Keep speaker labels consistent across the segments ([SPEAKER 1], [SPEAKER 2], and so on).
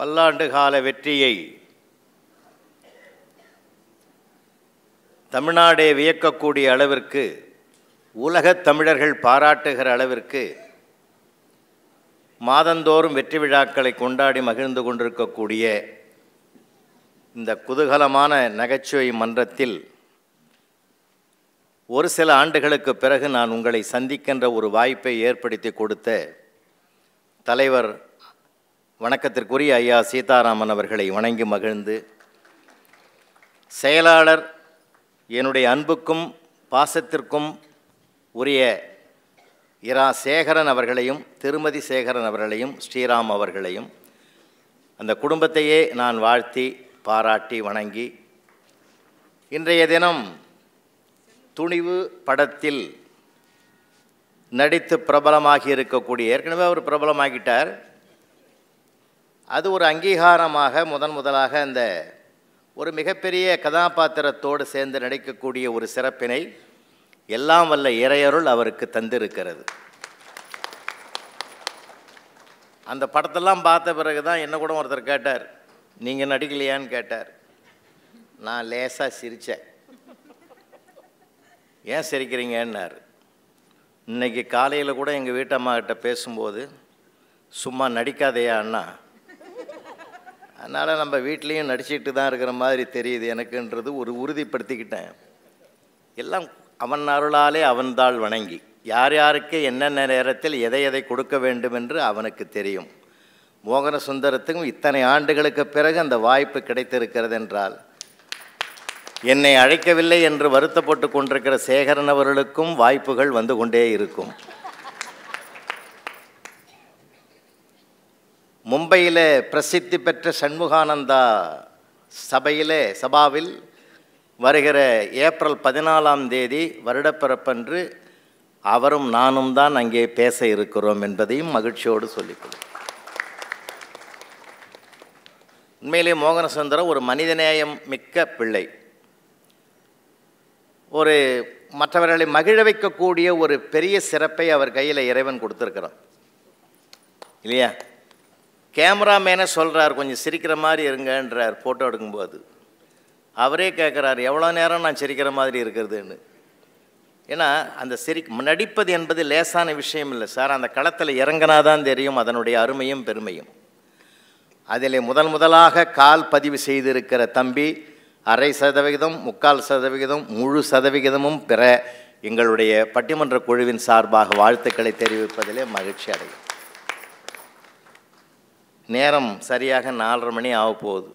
[SPEAKER 1] பல்லாண்டு கால வெற்றியை தமிழ்நாடே வியக்கக்கூடிய அளவிற்கு உலகத் தமிழர்கள் பாராட்டுகிற அளவிற்கு மாதந்தோறும் வெற்றி விழாக்களை கொண்டாடி மகிழ்ந்து கொண்டிருக்கக்கூடிய இந்த குதூகலமான நகைச்சுவை மன்றத்தில் ஒரு சில ஆண்டுகளுக்கு பிறகு நான் உங்களை சந்திக்கின்ற ஒரு வாய்ப்பை ஏற்படுத்தி கொடுத்த தலைவர் வணக்கத்திற்குரிய ஐயா சீதாராமன் அவர்களை வணங்கி மகிழ்ந்து செயலாளர் என்னுடைய அன்புக்கும் பாசத்திற்கும் உரிய இரா சேகரன் அவர்களையும் திருமதி சேகரன் அவர்களையும் ஸ்ரீராம் அவர்களையும் அந்த குடும்பத்தையே நான் வாழ்த்தி பாராட்டி வணங்கி இன்றைய தினம் துணிவு படத்தில் நடித்து பிரபலமாகி இருக்கக்கூடிய ஏற்கனவே அவர் பிரபலமாகிட்டார் அது ஒரு அங்கீகாரமாக முதன் முதலாக அந்த ஒரு மிகப்பெரிய கதாபாத்திரத்தோடு சேர்ந்து நடிக்கக்கூடிய ஒரு சிறப்பினை எல்லாம் வல்ல இறையருள் அவருக்கு தந்திருக்கிறது அந்த படத்தெல்லாம் பார்த்த பிறகு தான் என்ன கூட ஒருத்தர் கேட்டார் நீங்கள் நடிக்கலையான்னு கேட்டார் நான் லேசாக சிரித்தேன் ஏன் சிரிக்கிறீங்கன்னார் இன்றைக்கி காலையில் கூட எங்கள் வீட்டம்மாக்கிட்ட பேசும்போது சும்மா நடிக்காதையா அண்ணா அதனால் நம்ம வீட்லேயும் நடிச்சிட்டு தான் இருக்கிற மாதிரி தெரியுது எனக்குன்றது ஒரு உறுதிப்படுத்திக்கிட்டேன் எல்லாம் அவன் அருளாலே அவன்தாள் வணங்கி யார் யாருக்கு என்னென்ன நேரத்தில் எதை எதை கொடுக்க வேண்டும் என்று அவனுக்கு தெரியும் மோகன சுந்தரத்துக்கும் இத்தனை ஆண்டுகளுக்கு பிறகு அந்த வாய்ப்பு கிடைத்திருக்கிறது என்றால் என்னை அழைக்கவில்லை என்று வருத்தப்பட்டு கொண்டிருக்கிற சேகரன் அவர்களுக்கும் வாய்ப்புகள் வந்து கொண்டே இருக்கும் மும்பையில் பிரசித்தி பெற்ற சண்முகானந்தா சபையில் சபாவில் வருகிற ஏப்ரல் பதினாலாம் தேதி வருடப்பிறப்பன்று அவரும் நானும் தான் அங்கே பேச இருக்கிறோம் என்பதையும் மகிழ்ச்சியோடு சொல்லிக்கொள்ளும் உண்மையிலே மோகனசுந்தரம் ஒரு மனிதநேயம் மிக்க பிள்ளை ஒரு மற்றவர்களை மகிழ வைக்கக்கூடிய ஒரு பெரிய சிறப்பை அவர் கையில் இறைவன் கொடுத்துருக்கிறான் இல்லையா கேமராமேனே சொல்கிறார் கொஞ்சம் சிரிக்கிற மாதிரி இருங்கன்றார் ஃபோட்டோ எடுக்கும்போது அவரே கேட்குறார் எவ்வளோ நேரம் நான் சிரிக்கிற மாதிரி இருக்கிறதுன்னு ஏன்னா அந்த சிரி நடிப்பது என்பது லேசான விஷயம் இல்லை சார் அந்த களத்தில் இறங்கினா தான் தெரியும் அதனுடைய அருமையும் பெருமையும் அதில் முதல் முதலாக கால் பதிவு செய்திருக்கிற தம்பி அரை சதவிகிதம் முக்கால் சதவிகிதம் முழு சதவிகிதமும் பெற எங்களுடைய பட்டிமன்ற குழுவின் சார்பாக வாழ்த்துக்களை தெரிவிப்பதிலே மகிழ்ச்சி அடையும் நேரம் சரியாக நாலரை மணி ஆக போகுது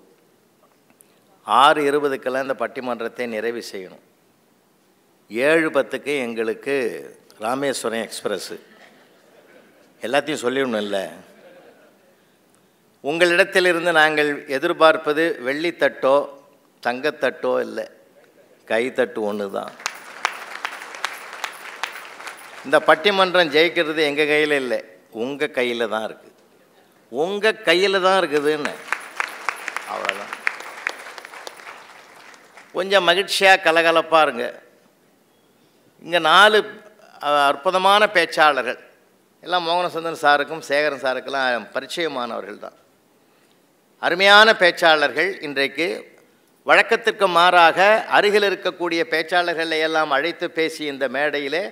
[SPEAKER 1] ஆறு இருபதுக்கெல்லாம் இந்த பட்டிமன்றத்தை நிறைவு செய்யணும் ஏழு பத்துக்கு எங்களுக்கு ராமேஸ்வரம் எக்ஸ்பிரஸ்ஸு எல்லாத்தையும் சொல்லிடணும் இல்லை உங்களிடத்திலிருந்து நாங்கள் எதிர்பார்ப்பது வெள்ளித்தட்டோ தங்கத்தட்டோ இல்லை கைத்தட்டு ஒன்று தான் இந்த பட்டிமன்றம் ஜெயிக்கிறது எங்கள் கையில் இல்லை உங்கள் கையில் தான் இருக்குது உங்கள் கையில் தான் இருக்குதுன்னு அவ்வளோதான் கொஞ்சம் மகிழ்ச்சியாக கலகலப்பாக இருங்க இங்கே நாலு அற்புதமான பேச்சாளர்கள் எல்லாம் மோகனசுந்தரன் சாருக்கும் சேகரன் சாருக்கெல்லாம் பரிச்சயமானவர்கள் தான் அருமையான பேச்சாளர்கள் இன்றைக்கு வழக்கத்திற்கு மாறாக அருகில் இருக்கக்கூடிய பேச்சாளர்களை எல்லாம் அழைத்து பேசி இந்த மேடையிலே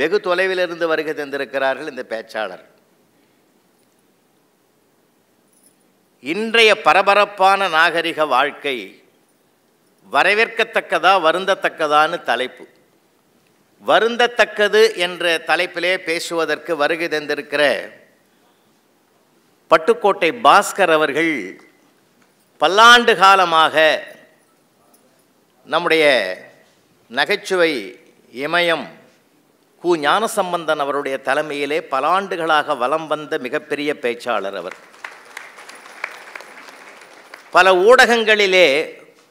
[SPEAKER 1] வெகு தொலைவிலிருந்து வருகை தந்திருக்கிறார்கள் இந்த பேச்சாளர் இன்றைய பரபரப்பான நாகரிக வாழ்க்கை வரவேற்கத்தக்கதா வருந்தத்தக்கதான்னு தலைப்பு வருந்தத்தக்கது என்ற தலைப்பிலே பேசுவதற்கு வருகை தந்திருக்கிற பட்டுக்கோட்டை பாஸ்கர் அவர்கள் பல்லாண்டு காலமாக நம்முடைய நகைச்சுவை இமயம் கு ஞானசம்பந்தன் அவருடைய தலைமையிலே பல ஆண்டுகளாக வலம் வந்த மிகப்பெரிய பேச்சாளர் அவர் பல ஊடகங்களிலே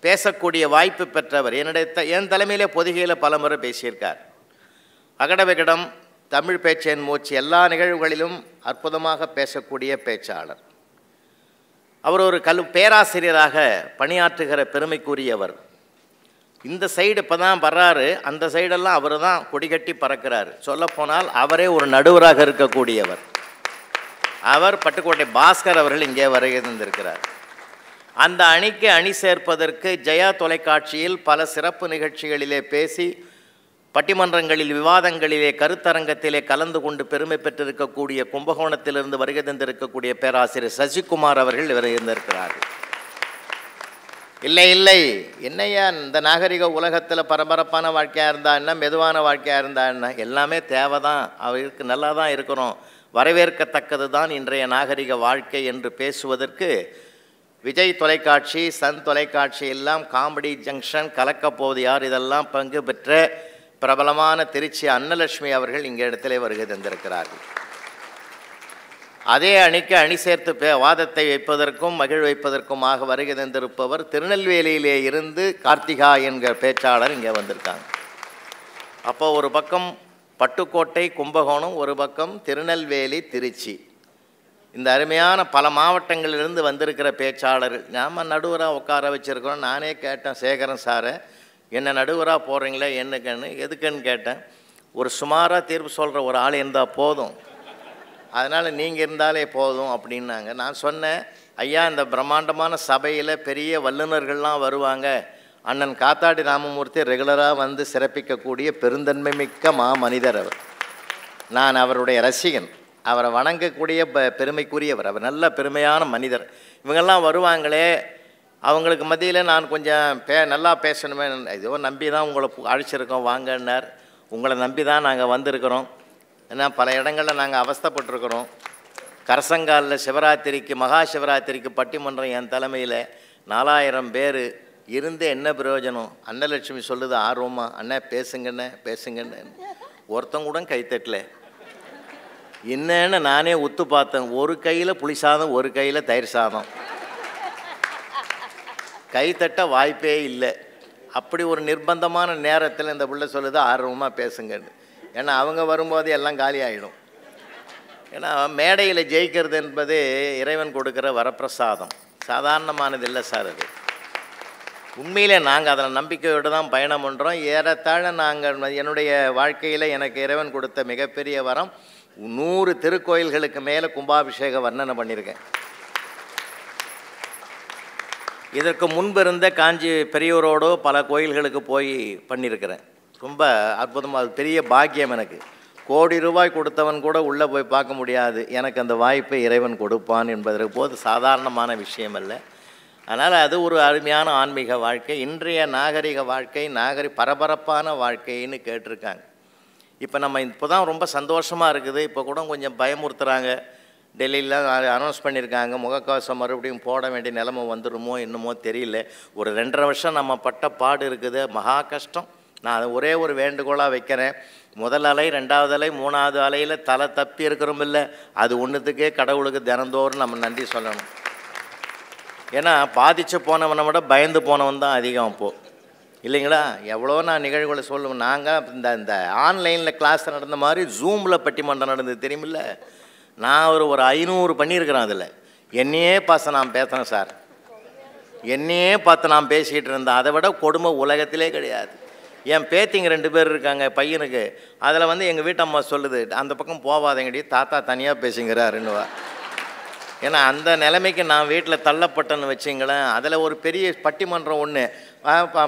[SPEAKER 1] பேசக்கூடிய வாய்ப்பு பெற்றவர் என்னுடைய த என் தலைமையிலே பொதுகையில் பல முறை பேசியிருக்கார் அகடவிகடம் தமிழ் பேச்சேன் மூச்சு எல்லா நிகழ்வுகளிலும் அற்புதமாக பேசக்கூடிய பேச்சாளர் அவர் ஒரு கல் பேராசிரியராக பணியாற்றுகிற பெருமைக்குரியவர் இந்த சைடு இப்போ தான் வர்றாரு அந்த சைடெல்லாம் அவர் தான் கொடிகட்டி பறக்கிறார் சொல்லப்போனால் அவரே ஒரு நடுவராக இருக்கக்கூடியவர் அவர் பட்டுக்கோட்டை பாஸ்கர் அவர்கள் இங்கே வருகை தந்திருக்கிறார் அந்த அணிக்கு அணி சேர்ப்பதற்கு ஜெயா தொலைக்காட்சியில் பல சிறப்பு நிகழ்ச்சிகளிலே பேசி பட்டிமன்றங்களில் விவாதங்களிலே கருத்தரங்கத்திலே கலந்து கொண்டு பெருமை பெற்றிருக்கக்கூடிய கும்பகோணத்திலிருந்து வருகை தந்திருக்கக்கூடிய பேராசிரியர் சசிகுமார் அவர்கள் இவர் இருந்திருக்கிறார் இல்லை இல்லை என்னையா இந்த நாகரிக உலகத்தில் பரபரப்பான வாழ்க்கையாக இருந்தா என்ன மெதுவான வாழ்க்கையாக இருந்தா என்ன எல்லாமே தேவை தான் அவருக்கு நல்லா தான் இருக்கிறோம் வரவேற்கத்தக்கது தான் இன்றைய நாகரிக வாழ்க்கை என்று பேசுவதற்கு விஜய் தொலைக்காட்சி சன் தொலைக்காட்சி எல்லாம் காமெடி ஜங்ஷன் கலக்கப்போவது யார் இதெல்லாம் பங்கு பெற்ற பிரபலமான திருச்சி அன்னலட்சுமி அவர்கள் இங்கே இடத்திலே வருகை தந்திருக்கிறார்கள் அதே அணிக்கு அணி சேர்த்து பே வாதத்தை வைப்பதற்கும் மகிழ் வைப்பதற்குமாக வருகை தந்திருப்பவர் திருநெல்வேலியிலே இருந்து கார்த்திகா என்கிற பேச்சாளர் இங்கே வந்திருக்காங்க அப்போ ஒரு பக்கம் பட்டுக்கோட்டை கும்பகோணம் ஒரு பக்கம் திருநெல்வேலி திருச்சி இந்த அருமையான பல மாவட்டங்களிலிருந்து வந்திருக்கிற பேச்சாளர் நாம் நடுவராக உட்கார வச்சுருக்கிறோம் நானே கேட்டேன் சேகரன் சாரை என்னை நடுவராக போகிறீங்களே என்னக்கன்னு எதுக்குன்னு கேட்டேன் ஒரு சுமாராக தீர்ப்பு சொல்கிற ஒரு ஆள் இருந்தால் போதும் அதனால் நீங்கள் இருந்தாலே போதும் அப்படின்னாங்க நான் சொன்னேன் ஐயா இந்த பிரம்மாண்டமான சபையில் பெரிய வல்லுநர்கள்லாம் வருவாங்க அண்ணன் காத்தாடி ராமமூர்த்தி ரெகுலராக வந்து சிறப்பிக்கக்கூடிய பெருந்தன்மை மிக்க மா மனிதர் அவர் நான் அவருடைய ரசிகன் அவரை வணங்கக்கூடிய ப பெருமைக்குரியவர் அவர் நல்ல பெருமையான மனிதர் இவங்கெல்லாம் வருவாங்களே அவங்களுக்கு மத்தியில் நான் கொஞ்சம் பே நல்லா பேசணுமே ஏதோ நம்பி தான் உங்களை அழைச்சிருக்கோம் வாங்கன்னார் உங்களை நம்பி தான் நாங்கள் வந்திருக்கிறோம் ஏன்னா பல இடங்களில் நாங்கள் அவஸ்தப்பட்டிருக்கிறோம் கரசங்காலில் சிவராத்திரிக்கு மகா சிவராத்திரிக்கு பட்டிமன்றம் என் தலைமையில் நாலாயிரம் பேர் இருந்து என்ன பிரயோஜனம் அன்னலட்சுமி சொல்லுது ஆர்வமாக அண்ணா பேசுங்கண்ணே பேசுங்கண்ணே ஒருத்தங்கூட கூட கைத்தட்டலை என்னன்னு நானே ஒத்து பார்த்தேன் ஒரு கையில் புளி சாதம் ஒரு கையில் தயிர் சாதம் கை தட்ட வாய்ப்பே இல்லை அப்படி ஒரு நிர்பந்தமான நேரத்தில் இந்த பிள்ளை சொல்லுது ஆர்வமாக பேசுங்கன்னு ஏன்னா அவங்க வரும்போது எல்லாம் காலி ஆகிடும் ஏன்னா மேடையில் ஜெயிக்கிறது என்பது இறைவன் கொடுக்குற வரப்பிரசாதம் சாதாரணமானது இல்லை சார் அது உண்மையிலே நாங்கள் அதில் நம்பிக்கையோடு தான் பயணம் பண்ணுறோம் ஏறத்தாழ நாங்கள் என்னுடைய வாழ்க்கையில் எனக்கு இறைவன் கொடுத்த மிகப்பெரிய வரம் நூறு திருக்கோயில்களுக்கு மேலே கும்பாபிஷேக வர்ணனை பண்ணியிருக்கேன் இதற்கு முன்பு இருந்த காஞ்சி பெரியோரோடு பல கோயில்களுக்கு போய் பண்ணியிருக்கிறேன் ரொம்ப அற்புதமாக அது பெரிய பாக்கியம் எனக்கு கோடி ரூபாய் கொடுத்தவன் கூட உள்ளே போய் பார்க்க முடியாது எனக்கு அந்த வாய்ப்பை இறைவன் கொடுப்பான் என்பதற்கு போது சாதாரணமான விஷயம் அல்ல அதனால் அது ஒரு அருமையான ஆன்மீக வாழ்க்கை இன்றைய நாகரிக வாழ்க்கை நாகரி பரபரப்பான வாழ்க்கைன்னு கேட்டிருக்காங்க இப்போ நம்ம இப்போ தான் ரொம்ப சந்தோஷமாக இருக்குது இப்போ கூட கொஞ்சம் பயமுறுத்துகிறாங்க டெல்லியிலாம் அனௌன்ஸ் பண்ணியிருக்காங்க முகக்கவசம் மறுபடியும் போட வேண்டிய நிலமை வந்துடுமோ என்னமோ தெரியல ஒரு ரெண்டரை வருஷம் நம்ம பட்ட பாடு இருக்குது மகா கஷ்டம் நான் அதை ஒரே ஒரு வேண்டுகோளாக வைக்கிறேன் முதல் அலை ரெண்டாவது அலை மூணாவது அலையில் தலை தப்பி இருக்கிறோம் இல்லை அது ஒன்றுத்துக்கே கடவுளுக்கு தினந்தோறும் நம்ம நன்றி சொல்லணும் ஏன்னா பாதித்து போனவனை விட பயந்து போனவன் தான் அதிகம் இப்போது இல்லைங்களா எவ்வளோ நான் நிகழ்வுகளை சொல்லுவேன் நாங்கள் இந்த இந்த ஆன்லைனில் கிளாஸ் நடந்த மாதிரி ஜூமில் பட்டிமன்றம் நடந்தது தெரியுமில நான் ஒரு ஒரு ஐநூறு பண்ணியிருக்கிறேன் அதில் என்னையே பார்த்து நான் பேசுகிறேன் சார் என்னையே பார்த்து நான் பேசிகிட்டு இருந்தேன் அதை விட கொடுமை உலகத்திலே கிடையாது என் பேத்திங்க ரெண்டு பேர் இருக்காங்க பையனுக்கு அதில் வந்து எங்கள் வீட்டம்மா சொல்லுது அந்த பக்கம் போவாதங்கடி தாத்தா தனியாக பேசுங்கிறாருன்னுவா ஏன்னா அந்த நிலைமைக்கு நான் வீட்டில் தள்ளப்பட்டேன்னு வச்சிங்களேன் அதில் ஒரு பெரிய பட்டிமன்றம் ஒன்று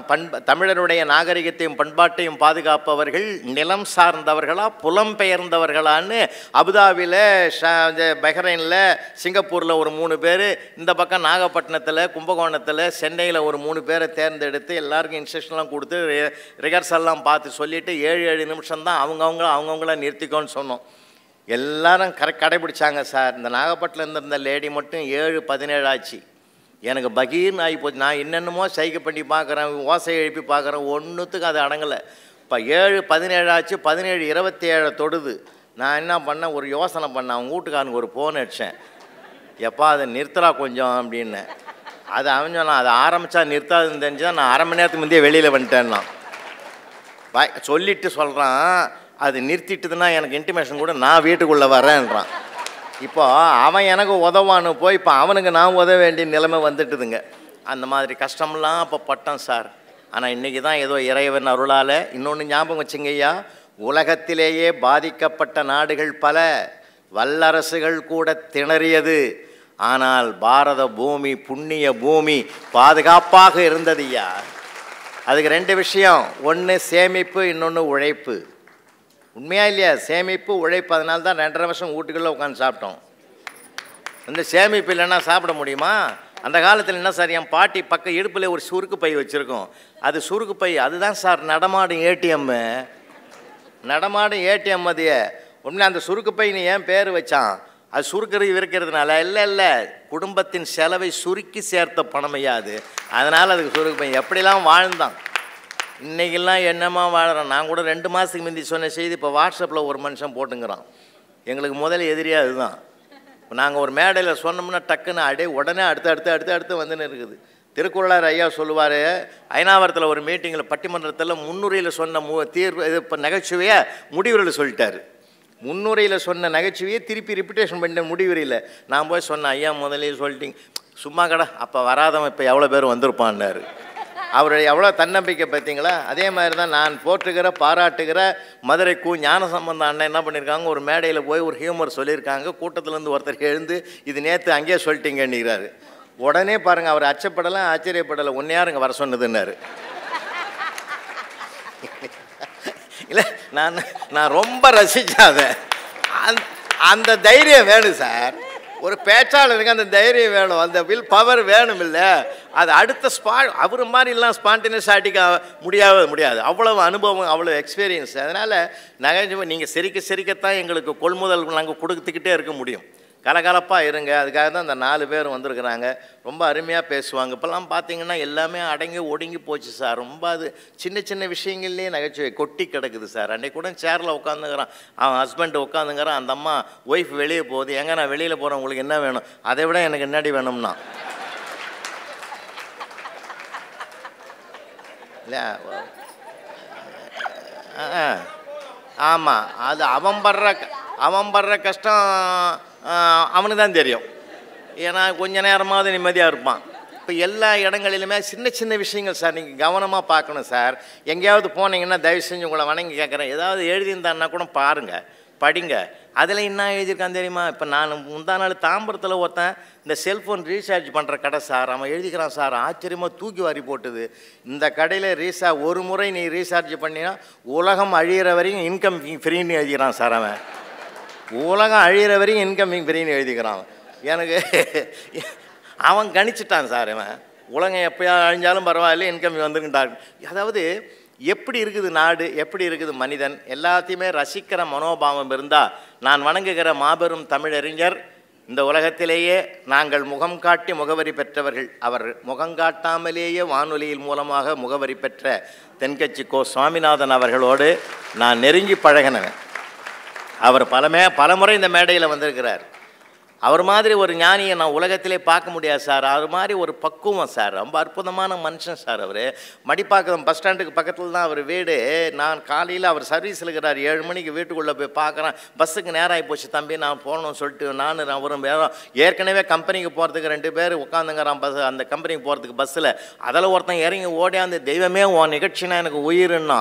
[SPEAKER 1] பண்ப தமிழருடைய நாகரிகத்தையும் பண்பாட்டையும் பாதுகாப்பவர்கள் நிலம் சார்ந்தவர்களா புலம் பெயர்ந்தவர்களான்னு அபுதாபியில் பஹ்ரைனில் சிங்கப்பூரில் ஒரு மூணு பேர் இந்த பக்கம் நாகப்பட்டினத்தில் கும்பகோணத்தில் சென்னையில் ஒரு மூணு பேரை தேர்ந்தெடுத்து எல்லாருக்கும் இன்ஸ்ட்ரக்ஷன்லாம் கொடுத்து ரிகர்சல்லாம் பார்த்து சொல்லிவிட்டு ஏழு ஏழு நிமிஷம் தான் அவங்கவுங்கள அவங்கவுங்கள நிறுத்திக்கோன்னு சொன்னோம் எல்லாரும் கரெக்ட் கடைபிடிச்சாங்க சார் இந்த நாகப்பட்டினம் இருந்த லேடி மட்டும் ஏழு பதினேழு ஆச்சு எனக்கு பகீர்னு ஆகி போச்சு நான் என்னென்னமோ சைகை பண்ணி பார்க்குறேன் ஓசை எழுப்பி பார்க்குறேன் ஒன்றுத்துக்கு அது அடங்கலை இப்போ ஏழு பதினேழு ஆச்சு பதினேழு இருபத்தி ஏழை தொடுது நான் என்ன பண்ணேன் ஒரு யோசனை பண்ணேன் அவன் வீட்டுக்காரனுக்கு ஒரு ஃபோன் அடித்தேன் எப்பா அதை நிறுத்தலா கொஞ்சம் அப்படின்னு அது அவன் நான் அதை ஆரம்பித்தா நிறுத்தாதுன்னு தெரிஞ்சு நான் அரை மணி நேரத்துக்கு முந்தைய வெளியில் வந்துட்டேன்னா சொல்லிட்டு சொல்கிறான் அது நிறுத்திட்டுதுன்னா எனக்கு இன்டிமேஷன் கூட நான் வீட்டுக்குள்ளே வரேன்றான் இப்போ அவன் எனக்கு உதவான்னு போய் இப்போ அவனுக்கு நான் உதவ வேண்டிய நிலைமை வந்துட்டுதுங்க அந்த மாதிரி கஷ்டம்லாம் அப்போ பட்டோம் சார் ஆனால் இன்றைக்கி தான் ஏதோ இறைவன் அருளால் இன்னொன்று ஞாபகம் ஐயா உலகத்திலேயே பாதிக்கப்பட்ட நாடுகள் பல வல்லரசுகள் கூட திணறியது ஆனால் பாரத பூமி புண்ணிய பூமி பாதுகாப்பாக இருந்தது ஐயா அதுக்கு ரெண்டு விஷயம் ஒன்று சேமிப்பு இன்னொன்று உழைப்பு உண்மையாக இல்லையா சேமிப்பு உழைப்பு அதனால தான் ரெண்டரை வருஷம் வீட்டுக்குள்ளே உட்காந்து சாப்பிட்டோம் இந்த சேமிப்பு இல்லைன்னா சாப்பிட முடியுமா அந்த காலத்தில் என்ன சார் என் பாட்டி பக்கம் இடுப்பில் ஒரு சுருக்கு பை வச்சுருக்கோம் அது சுருக்கு பை அதுதான் சார் நடமாடும் ஏடிஎம்மு நடமாடும் ஏடிஎம் அது உண்மையிலே அந்த சுருக்கு பைன்னு ஏன் பேர் வச்சான் அது சுருக்கிறது இருக்கிறதுனால இல்லை இல்லை குடும்பத்தின் செலவை சுருக்கி சேர்த்த பணமையாது அதனால் அதுக்கு சுருக்கு பை எப்படிலாம் வாழ்ந்தான் இன்றைக்கெல்லாம் என்னம்மா வாழ்கிறோம் நான் கூட ரெண்டு மாதத்துக்கு முந்தி சொன்ன செய்தி இப்போ வாட்ஸ்அப்பில் ஒரு மனுஷன் போட்டுங்கிறான் எங்களுக்கு முதல்ல எதிரியாக அதுதான் இப்போ நாங்கள் ஒரு மேடையில் சொன்னோம்னா டக்குன்னு அடே உடனே அடுத்து அடுத்து அடுத்து அடுத்து வந்துன்னு இருக்குது திருக்குறளார் ஐயா சொல்லுவார் ஐநாவரத்தில் ஒரு மீட்டிங்கில் பட்டிமன்றத்தில் முன்னுரையில் சொன்ன மு தீர்வு இது இப்போ நகைச்சுவையை முடிவுரையில் சொல்லிட்டார் முன்னுரையில் சொன்ன நகைச்சுவையை திருப்பி ரிப்பிட்டேஷன் பண்ணிட்டேன் முடிவுரையில் நான் போய் சொன்னேன் ஐயா முதலே சொல்லிட்டிங்க சும்மா கடை அப்போ வராதவன் இப்போ எவ்வளோ பேர் வந்திருப்பான்னாரு அவருடைய எவ்வளோ தன்னம்பிக்கை பார்த்தீங்களா அதே மாதிரி தான் நான் போற்றுகிற பாராட்டுகிற மதுரை கூ ஞான சம்பந்த அண்ணன் என்ன பண்ணியிருக்காங்க ஒரு மேடையில் போய் ஒரு ஹியூமர் சொல்லியிருக்காங்க கூட்டத்திலேருந்து ஒருத்தர் எழுந்து இது நேற்று அங்கேயே சொல்லிட்டீங்கன்னுறாரு உடனே பாருங்கள் அவர் அச்சப்படலை ஆச்சரியப்படலை ஒன்றையாருங்க வர சொன்னதுன்னாரு இல்லை நான் நான் ரொம்ப ரசித்தேன் அதை அந்த தைரியம் வேணும் சார் ஒரு பேச்சாளருக்கு அந்த தைரியம் வேணும் அந்த வில் பவர் வேணும் இல்லை அது அடுத்த ஸ்பா அவர் மாதிரிலாம் ஸ்பான்டினியஸ் ஆட்டிக்க முடியாது முடியாது அவ்வளவு அனுபவம் அவ்வளோ எக்ஸ்பீரியன்ஸ் அதனால் நகைச்சுவை நீங்கள் சிரிக்க சிரிக்கத்தான் எங்களுக்கு கொள்முதல் நாங்கள் கொடுத்துக்கிட்டே இருக்க முடியும் கலகலப்பாக இருங்க அதுக்காக தான் இந்த நாலு பேர் வந்திருக்கிறாங்க ரொம்ப அருமையாக பேசுவாங்க இப்போல்லாம் பார்த்தீங்கன்னா எல்லாமே அடங்கி ஒடுங்கி போச்சு சார் ரொம்ப அது சின்ன சின்ன விஷயங்கள்லேயே நகைச்சுவை கொட்டி கிடக்குது சார் அன்றைக்கு கூட சேரில் உட்காந்துங்கிறான் அவன் ஹஸ்பண்ட் உட்காந்துங்கிறான் அந்த அம்மா ஒய்ஃப் வெளியே போகுது எங்கே நான் வெளியில் போகிறேன் உங்களுக்கு என்ன வேணும் அதை விட எனக்கு என்னடி வேணும்னா இல்லை ஆமாம் அது அவன் படுற அவன் படுற கஷ்டம் அவனுக்கு தான் தெரியும் ஏன்னா கொஞ்ச நேரமாவது நிம்மதியாக இருப்பான் இப்போ எல்லா இடங்களிலுமே சின்ன சின்ன விஷயங்கள் சார் நீங்கள் கவனமாக பார்க்கணும் சார் எங்கேயாவது போனீங்கன்னா தயவு செஞ்சு உங்களை வணங்கி கேட்குறேன் ஏதாவது எழுதியிருந்தான்னா கூட பாருங்கள் படிங்க அதில் என்ன எழுதியிருக்கான்னு தெரியுமா இப்போ நான் முந்தா நாள் தாம்பரத்தில் ஒருத்தன் இந்த செல்ஃபோன் ரீசார்ஜ் பண்ணுற கடை சார் அவன் எழுதிக்கிறான் சார் ஆச்சரியமாக தூக்கி வாரி போட்டுது இந்த கடையில் ரீசா ஒரு முறை நீ ரீசார்ஜ் பண்ணினா உலகம் அழியிற வரையும் இன்கம் ஃப்ரீன்னு எழுதிக்கிறான் சார் அவன் உலகம் அழிகிற வரையும் இன்கமிங் பிரின்னு எழுதிக்கிறான் எனக்கு அவன் கணிச்சிட்டான் சார் இவன் உலகம் எப்போயா அழிஞ்சாலும் பரவாயில்ல இன்கம் வந்துருக்கின்றான் அதாவது எப்படி இருக்குது நாடு எப்படி இருக்குது மனிதன் எல்லாத்தையுமே ரசிக்கிற மனோபாவம் இருந்தால் நான் வணங்குகிற மாபெரும் தமிழறிஞர் இந்த உலகத்திலேயே நாங்கள் முகம் காட்டி முகவரி பெற்றவர்கள் அவர் முகம் காட்டாமலேயே வானொலியில் மூலமாக முகவரி பெற்ற தென்கட்சி கோ சுவாமிநாதன் அவர்களோடு நான் நெருங்கி பழகினவன் அவர் பலமே பலமுறை இந்த மேடையில் வந்திருக்கிறார் அவர் மாதிரி ஒரு ஞானியை நான் உலகத்திலே பார்க்க முடியாது சார் அவர் மாதிரி ஒரு பக்குவம் சார் ரொம்ப அற்புதமான மனுஷன் சார் அவர் மடிப்பாக்கம் பஸ் ஸ்டாண்டுக்கு பக்கத்தில் தான் அவர் வீடு நான் காலையில் அவர் சர்வீஸில் இருக்கிறார் ஏழு மணிக்கு வீட்டுக்குள்ளே போய் பார்க்குறேன் பஸ்ஸுக்கு நேரம் ஆகி போச்சு தம்பி நான் போகணும்னு சொல்லிட்டு நானும் அவரும் வேறும் ஏற்கனவே கம்பெனிக்கு போகிறதுக்கு ரெண்டு பேர் உட்காந்துங்கிறான் பஸ் அந்த கம்பெனிக்கு போகிறதுக்கு பஸ்ஸில் அதில் ஒருத்தன் இறங்கி ஓடியாந்து தெய்வமே உன் நிகழ்ச்சினா எனக்கு உயிருன்னா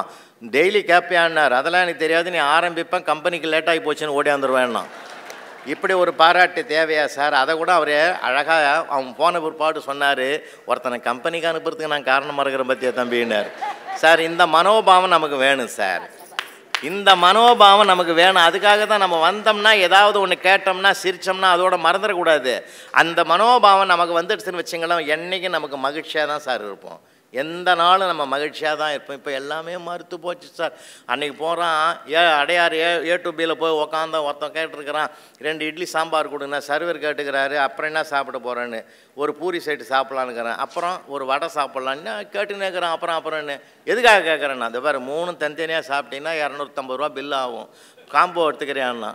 [SPEAKER 1] டெய்லி கேப்பியான்னார் அதெல்லாம் எனக்கு தெரியாது நீ ஆரம்பிப்பேன் கம்பெனிக்கு லேட்டாகி போச்சுன்னு ஓடியாந்துருவேன்னா இப்படி ஒரு பாராட்டு தேவையா சார் அதை கூட அவர் அழகாக அவன் போன பிற்பாடு சொன்னார் ஒருத்தனை கம்பெனிக்கு அனுப்புறதுக்கு நான் காரணமாக இருக்கிற பற்றிய தம்பினார் சார் இந்த மனோபாவம் நமக்கு வேணும் சார் இந்த மனோபாவம் நமக்கு வேணும் அதுக்காக தான் நம்ம வந்தோம்னா ஏதாவது ஒன்று கேட்டோம்னா சிரித்தோம்னா அதோட மறந்துடக்கூடாது அந்த மனோபாவம் நமக்கு வந்துடுச்சுன்னு வச்சுங்களேன் என்றைக்கும் நமக்கு மகிழ்ச்சியாக தான் சார் இருப்போம் எந்த நாளும் நம்ம மகிழ்ச்சியாக தான் இருப்போம் இப்போ எல்லாமே மறுத்து போச்சு சார் அன்றைக்கி போகிறான் ஏ அடையார் ஏ ஏ டு பியில் போய் உக்காந்தா ஒருத்தன் கேட்டுருக்குறான் ரெண்டு இட்லி சாம்பார் கொடுங்க சர்வர் கேட்டுக்கிறாரு அப்புறம் என்ன சாப்பிட போகிறேன்னு ஒரு பூரி சைட்டு சாப்பிட்லான்னுக்கிறேன் அப்புறம் ஒரு வடை சாப்பிட்லான்னு கேட்டுன்னு இருக்கிறான் அப்புறம் அப்புறம்னு எதுக்காக கேட்குறேன் அது பேர் மூணு தனித்தனியாக சாப்பிட்டீங்கன்னா இரநூத்தம்பது ரூபா பில் ஆகும் காம்போ எடுத்துக்கிறியான்னா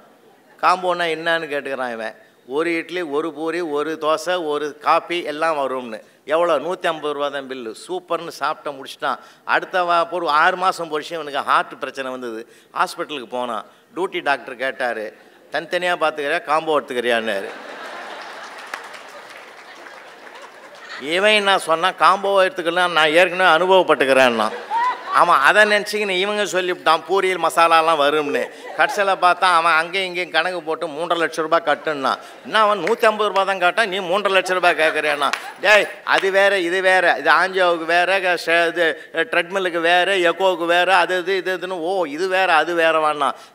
[SPEAKER 1] காம்போன்னா என்னன்னு கேட்டுக்கிறான் இவன் ஒரு இட்லி ஒரு பூரி ஒரு தோசை ஒரு காஃபி எல்லாம் வரும்னு எவ்வளோ நூற்றி ஐம்பது ரூபா தான் பில்லு சூப்பர்னு சாப்பிட்ட முடிச்சிட்டான் அடுத்த வா ஒரு ஆறு மாதம் பொழிச்சு இவனுக்கு ஹார்ட் பிரச்சனை வந்தது ஹாஸ்பிட்டலுக்கு போனான் டியூட்டி டாக்டர் கேட்டார் தனித்தனியாக பார்த்துக்கிறியா காம்போ எடுத்துக்கிறியான்னு இவன் நான் சொன்னால் காம்போவை எடுத்துக்கலாம் நான் ஏற்கனவே அனுபவப்பட்டுக்கிறேன்னா ஆமாம் அதை நினச்சிக்கின்னு இவங்க சொல்லிவிட்டான் பூரியல் மசாலாலாம் வரும்னு கடைசியில் பார்த்தா அவன் அங்கேயும் இங்கேயும் கணக்கு போட்டு மூன்றரை லட்ச ரூபாய் கட்டுன்னா என்ன அவன் நூற்றி ஐம்பது ரூபா தான் கட்டான் நீ மூன்றரை லட்ச ரூபாய் கேட்குறேன்னா டேய் அது வேறு இது வேறு இது ஆஞ்சாவுக்கு வேறு இது ட்ரெட்மில்லுக்கு வேறு எக்கோவுக்கு வேறு அது இது இது இதுன்னு ஓ இது வேறு அது வேறு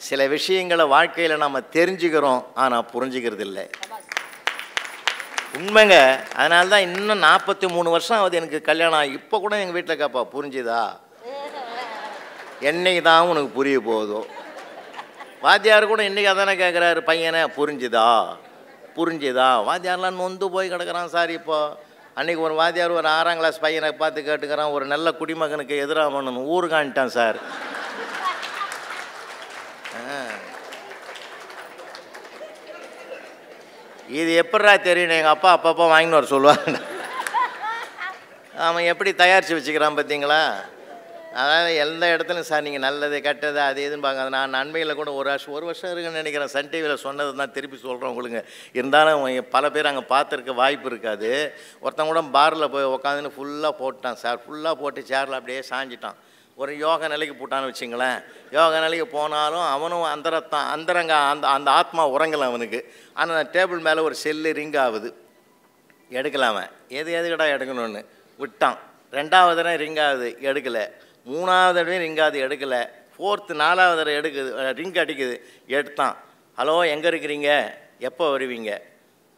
[SPEAKER 1] சில விஷயங்களை வாழ்க்கையில் நம்ம தெரிஞ்சுக்கிறோம் ஆனால் புரிஞ்சுக்கிறது இல்லை உண்மைங்க அதனால தான் இன்னும் நாற்பத்தி மூணு வருஷம் ஆகுது எனக்கு கல்யாணம் இப்போ கூட எங்கள் வீட்டில் கேட்பா புரிஞ்சுதா என்னைக்கு தான் உனக்கு புரிய போதும் வாத்தியார் கூட இன்றைக்கி அதானே கேட்குறாரு பையனை புரிஞ்சுதா புரிஞ்சுதா வாத்தியார்லாம் நொந்து போய் கிடக்கிறான் சார் இப்போ அன்றைக்கி ஒரு வாத்தியார் ஒரு ஆறாம் கிளாஸ் பையனை பார்த்து கேட்டுக்கிறான் ஒரு நல்ல குடிமகனுக்கு எதிராக பண்ணணும் காணிட்டான் சார் இது எப்படா தெரியும் எங்கள் அப்பா அப்பப்போ வாங்கினு வர சொல்லுவாங்க அவன் எப்படி தயாரித்து வச்சுக்கிறான் பார்த்தீங்களா அதாவது எந்த இடத்துலையும் சார் நீங்கள் நல்லது கெட்டது அது எதுன்னு பார்க்காது நான் நன்மையில் கூட ஒரு வருஷம் ஒரு வருஷம் இருக்குன்னு நினைக்கிறேன் சன் டிவியில் சொன்னது தான் திருப்பி சொல்கிறேன் உங்களுக்கு இருந்தாலும் பல பேர் அங்கே பார்த்துருக்க வாய்ப்பு இருக்காது ஒருத்தன் கூட பாரில் போய் உக்காந்துன்னு ஃபுல்லாக போட்டான் சார் ஃபுல்லாக போட்டு சேரில் அப்படியே சாஞ்சிட்டான் ஒரு யோக நிலைக்கு போட்டான்னு வச்சுங்களேன் யோக நிலைக்கு போனாலும் அவனும் அந்தரத்தான் அந்தரங்க அந்த அந்த ஆத்மா உறங்கலை அவனுக்கு ஆனால் டேபிள் மேலே ஒரு செல்லு ரிங் ஆகுது எடுக்கலாம எது எதுக்கடா எடுக்கணும்னு விட்டான் ரெண்டாவது ரிங் ஆகுது எடுக்கலை மூணாவது தடவை ரிங்காது எடுக்கலை ஃபோர்த்து நாலாவது தடவை எடுக்குது ரிங் அடிக்குது எடுத்தான் ஹலோ எங்கே இருக்கிறீங்க எப்போ வருவீங்க